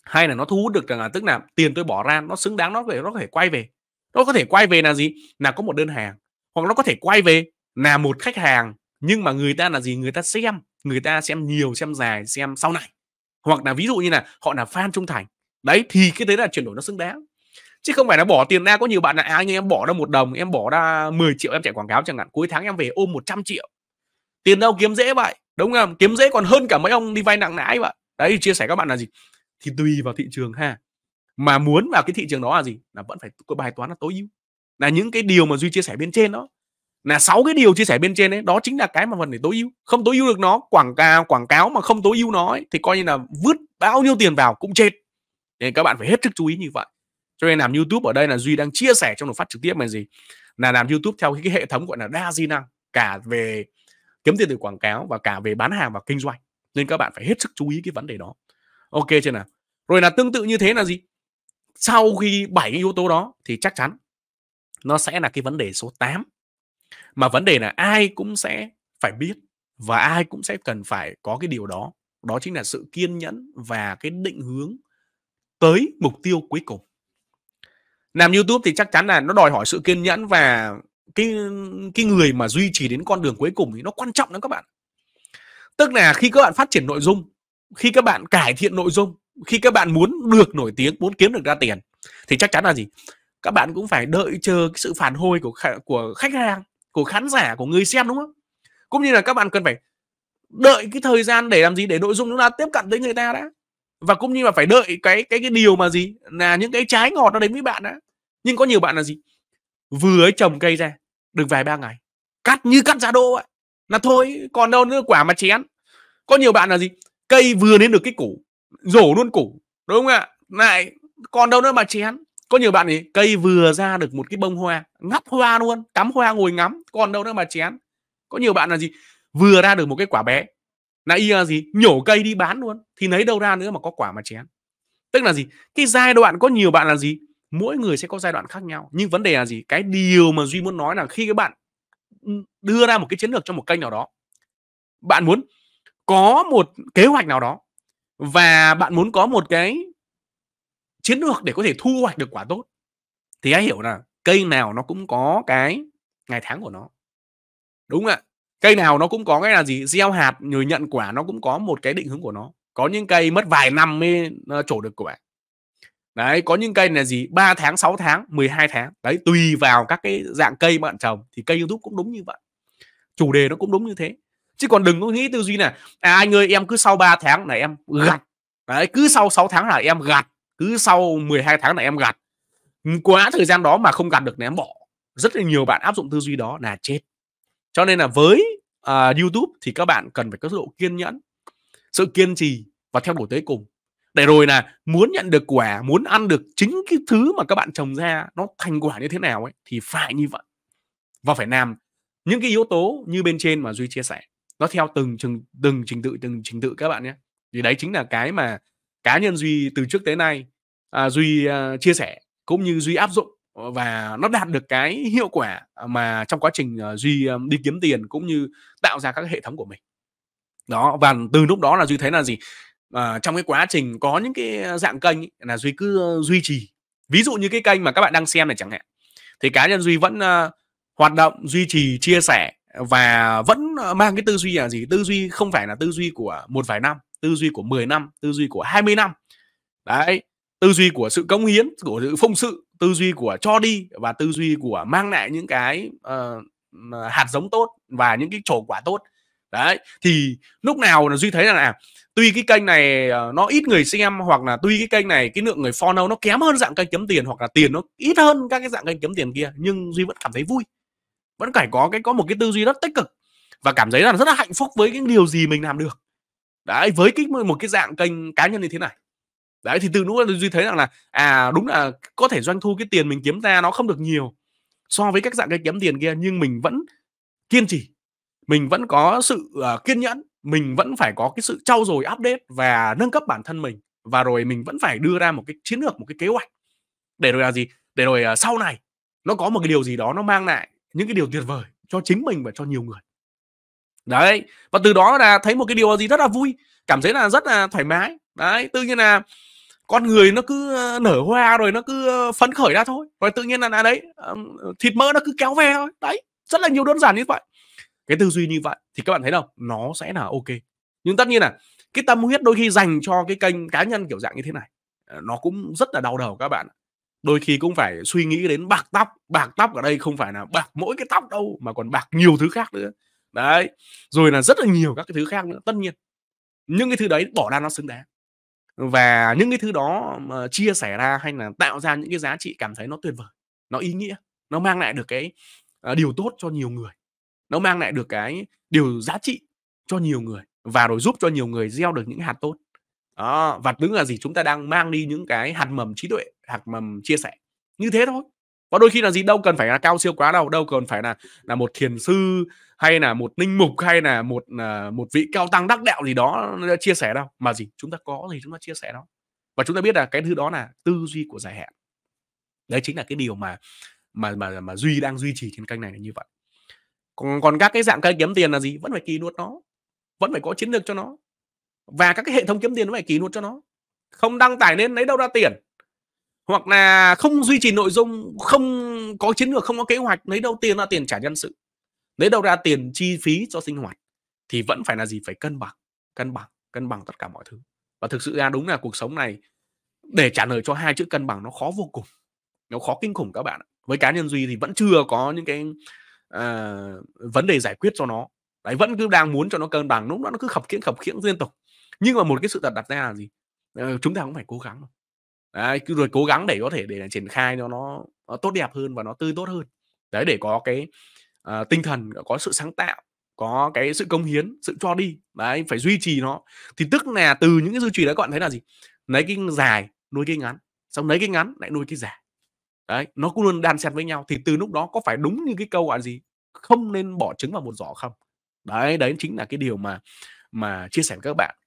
hay là nó thu hút được rằng là tức là tiền tôi bỏ ra nó xứng đáng nó về nó có thể quay về nó có thể quay về là gì là có một đơn hàng hoặc nó có thể quay về là một khách hàng nhưng mà người ta là gì người ta xem người ta xem nhiều xem dài xem sau này hoặc là ví dụ như là họ là fan trung thành đấy thì cái đấy là chuyển đổi nó xứng đáng chứ không phải là bỏ tiền ra có nhiều bạn là à nhưng em bỏ ra một đồng em bỏ ra 10 triệu em chạy quảng cáo chẳng hạn cuối tháng em về ôm 100 triệu tiền đâu kiếm dễ vậy đúng không kiếm dễ còn hơn cả mấy ông đi vay nặng nãi vậy đấy chia sẻ các bạn là gì thì tùy vào thị trường ha mà muốn vào cái thị trường đó là gì là vẫn phải có bài toán là tối ưu là những cái điều mà duy chia sẻ bên trên đó là sáu cái điều chia sẻ bên trên đấy đó chính là cái mà phần để tối ưu không tối ưu được nó quảng cáo quảng cáo mà không tối ưu nó ấy, thì coi như là vứt bao nhiêu tiền vào cũng chết nên các bạn phải hết sức chú ý như vậy cho nên làm youtube ở đây là duy đang chia sẻ trong đợt phát trực tiếp là gì là làm youtube theo cái hệ thống gọi là đa di năng cả về kiếm tiền từ quảng cáo và cả về bán hàng và kinh doanh nên các bạn phải hết sức chú ý cái vấn đề đó ok chưa nào rồi là tương tự như thế là gì sau khi bảy yếu tố đó thì chắc chắn nó sẽ là cái vấn đề số 8 mà vấn đề là ai cũng sẽ phải biết và ai cũng sẽ cần phải có cái điều đó đó chính là sự kiên nhẫn và cái định hướng tới mục tiêu cuối cùng làm youtube thì chắc chắn là nó đòi hỏi sự kiên nhẫn và cái cái người mà duy trì đến con đường cuối cùng thì nó quan trọng lắm các bạn tức là khi các bạn phát triển nội dung khi các bạn cải thiện nội dung khi các bạn muốn được nổi tiếng muốn kiếm được ra tiền thì chắc chắn là gì các bạn cũng phải đợi chờ cái sự phản hồi của khả, của khách hàng của khán giả của người xem đúng không cũng như là các bạn cần phải đợi cái thời gian để làm gì để nội dung chúng ta tiếp cận tới người ta đã và cũng như là phải đợi cái cái cái điều mà gì là những cái trái ngọt nó đến với bạn đã nhưng có nhiều bạn là gì vừa ấy trồng cây ra được vài ba ngày cắt như cắt giá đô ấy là thôi còn đâu nữa quả mà chén có nhiều bạn là gì cây vừa đến được cái củ rổ luôn củ đúng không ạ lại còn đâu nữa mà chén có nhiều bạn thì cây vừa ra được một cái bông hoa ngắp hoa luôn cắm hoa ngồi ngắm còn đâu nữa mà chén có nhiều bạn là gì vừa ra được một cái quả bé là y là gì nhổ cây đi bán luôn thì lấy đâu ra nữa mà có quả mà chén tức là gì cái giai đoạn có nhiều bạn là gì mỗi người sẽ có giai đoạn khác nhau nhưng vấn đề là gì cái điều mà duy muốn nói là khi các bạn ừ, đưa ra một cái chiến lược cho một kênh nào đó bạn muốn có một kế hoạch nào đó và bạn muốn có một cái chiến lược để có thể thu hoạch được quả tốt thì hãy hiểu là cây nào nó cũng có cái ngày tháng của nó đúng ạ cây nào nó cũng có cái là gì gieo hạt người nhận quả nó cũng có một cái định hướng của nó có những cây mất vài năm mới trổ được quả đấy có những cây là gì 3 tháng 6 tháng 12 tháng đấy tùy vào các cái dạng cây bạn trồng thì cây youtube cũng đúng như vậy chủ đề nó cũng đúng như thế chứ còn đừng có nghĩ tư duy là à anh ơi em cứ sau 3 tháng là em gặt đấy cứ sau 6 tháng là em gặt cứ sau 12 tháng là em gặt quá thời gian đó mà không gặt được là em bỏ rất là nhiều bạn áp dụng tư duy đó là chết cho nên là với uh, YouTube thì các bạn cần phải có độ kiên nhẫn sự kiên trì và theo đuổi tới cùng để rồi là muốn nhận được quả muốn ăn được chính cái thứ mà các bạn trồng ra nó thành quả như thế nào ấy thì phải như vậy và phải làm những cái yếu tố như bên trên mà duy chia sẻ nó theo từng từng từng trình tự từng trình tự các bạn nhé thì đấy chính là cái mà cá nhân duy từ trước tới nay à, duy uh, chia sẻ cũng như duy áp dụng ờ, và nó đạt được cái hiệu quả mà trong quá trình uh, duy um, đi kiếm tiền cũng như tạo ra các hệ thống của mình đó và từ lúc đó là duy thấy là gì à, trong cái quá trình có những cái dạng kênh ấy, là duy cứ duy trì ví dụ như cái kênh mà các bạn đang xem này chẳng hạn thì cá nhân duy vẫn uh, hoạt động duy trì chia sẻ và vẫn mang cái tư duy là gì tư duy không phải là tư duy của một vài năm tư duy của 10 năm tư duy của 20 năm đấy tư duy của sự cống hiến của sự phong sự tư duy của cho đi và tư duy của mang lại những cái uh, hạt giống tốt và những cái trổ quả tốt đấy thì lúc nào là duy thấy là à, tuy cái kênh này ờ, nó ít người xem hoặc là tuy cái kênh này cái lượng người follow nó kém hơn dạng kênh kiếm tiền hoặc là tiền nó ít hơn các cái dạng kênh kiếm tiền kia nhưng duy vẫn cảm thấy vui vẫn phải có cái có một cái tư duy rất tích cực và cảm thấy là rất là hạnh phúc với cái điều gì mình làm được đấy với cái một cái dạng kênh cá nhân như thế này đấy thì từ lúc duy thấy rằng là à đúng là có thể doanh thu cái tiền mình kiếm ra nó không được nhiều so với các dạng kênh kiếm tiền kia nhưng mình vẫn kiên trì mình vẫn có sự uh, kiên nhẫn mình vẫn phải có cái sự trau dồi update và nâng cấp bản thân mình và rồi mình vẫn phải đưa ra một cái chiến lược một cái kế hoạch để rồi là gì để rồi uh, sau này nó có một cái điều gì đó nó mang lại những cái điều tuyệt vời cho chính mình và cho nhiều người đấy và từ đó là thấy một cái điều gì rất là vui cảm thấy là rất là thoải mái đấy tự nhiên là con người nó cứ ờ, nở hoa rồi nó cứ phấn khởi ra thôi rồi tự nhiên là, đấy thịt mỡ nó cứ kéo về thôi đấy rất là nhiều đơn giản như vậy cái tư duy như vậy thì các bạn thấy đâu nó sẽ là ok nhưng tất nhiên là cái tâm huyết đôi khi dành cho cái kênh cá nhân kiểu dạng như thế này ờ, nó cũng rất là đau đầu các bạn đôi khi cũng phải suy nghĩ đến bạc tóc bạc tóc ở đây không phải là bạc mỗi cái tóc đâu mà còn bạc nhiều thứ khác nữa đấy rồi là rất là nhiều các cái thứ khác nữa tất nhiên những cái thứ đấy bỏ ra nó xứng đáng và những cái thứ đó mà chia sẻ ra hay là tạo ra những cái giá trị cảm thấy nó tuyệt vời nó ý nghĩa nó mang lại được cái ờ, điều tốt cho nhiều người nó mang lại được cái điều giá trị cho nhiều người và rồi giúp cho nhiều người gieo được những hạt tốt đó và đứng là gì chúng ta đang mang đi những cái hạt mầm trí tuệ hạt mầm chia sẻ như thế thôi Và đôi khi là gì đâu cần phải là cao siêu quá đâu đâu cần phải là là một thiền sư hay là một ninh mục hay là một là một vị cao tăng đắc đạo gì đó chia sẻ đâu mà gì chúng ta có thì chúng ta chia sẻ đó và chúng ta biết là cái thứ đó là tư duy của dài hạn đấy chính là cái điều mà mà mà mà duy đang duy trì trên kênh này là như vậy còn còn các cái dạng cây kiếm tiền là gì vẫn phải kỳ nuốt nó vẫn phải có chiến lược cho nó và các cái hệ thống kiếm tiền vẫn phải kỳ nuốt cho nó không đăng tải lên lấy đâu ra tiền hoặc là không duy trì nội dung không có chiến lược không có kế hoạch lấy đâu tiền ra tiền trả nhân sự lấy đâu ra tiền chi phí cho sinh hoạt thì vẫn phải là gì phải cân bằng cân bằng cân bằng tất cả mọi thứ và thực sự ra đúng là cuộc sống này để trả lời cho hai chữ cân bằng nó khó vô cùng nó khó kinh khủng các bạn với cá nhân duy thì vẫn chưa có những cái À, vấn đề giải quyết cho nó đấy vẫn cứ đang muốn cho nó cân bằng lúc đó nó cứ khập khiễng khập khiễng liên tục nhưng mà một cái sự thật đặt ra là gì uh, chúng ta cũng phải cố gắng đấy, cứ rồi cố gắng để có thể để triển khai cho nó, nó tốt đẹp hơn và nó tươi tốt hơn đấy để có cái uh, tinh thần có sự sáng tạo có cái sự công hiến sự cho đi đấy phải duy trì nó thì tức là từ những cái duy trì đấy các bạn thấy là gì lấy cái dài nuôi cái ngắn xong lấy cái ngắn lại nuôi cái dài đấy nó cũng luôn đan xen với nhau thì từ lúc đó có phải đúng như cái câu gọi gì không nên bỏ trứng vào một giỏ không đấy đấy chính là cái điều mà mà chia sẻ với các bạn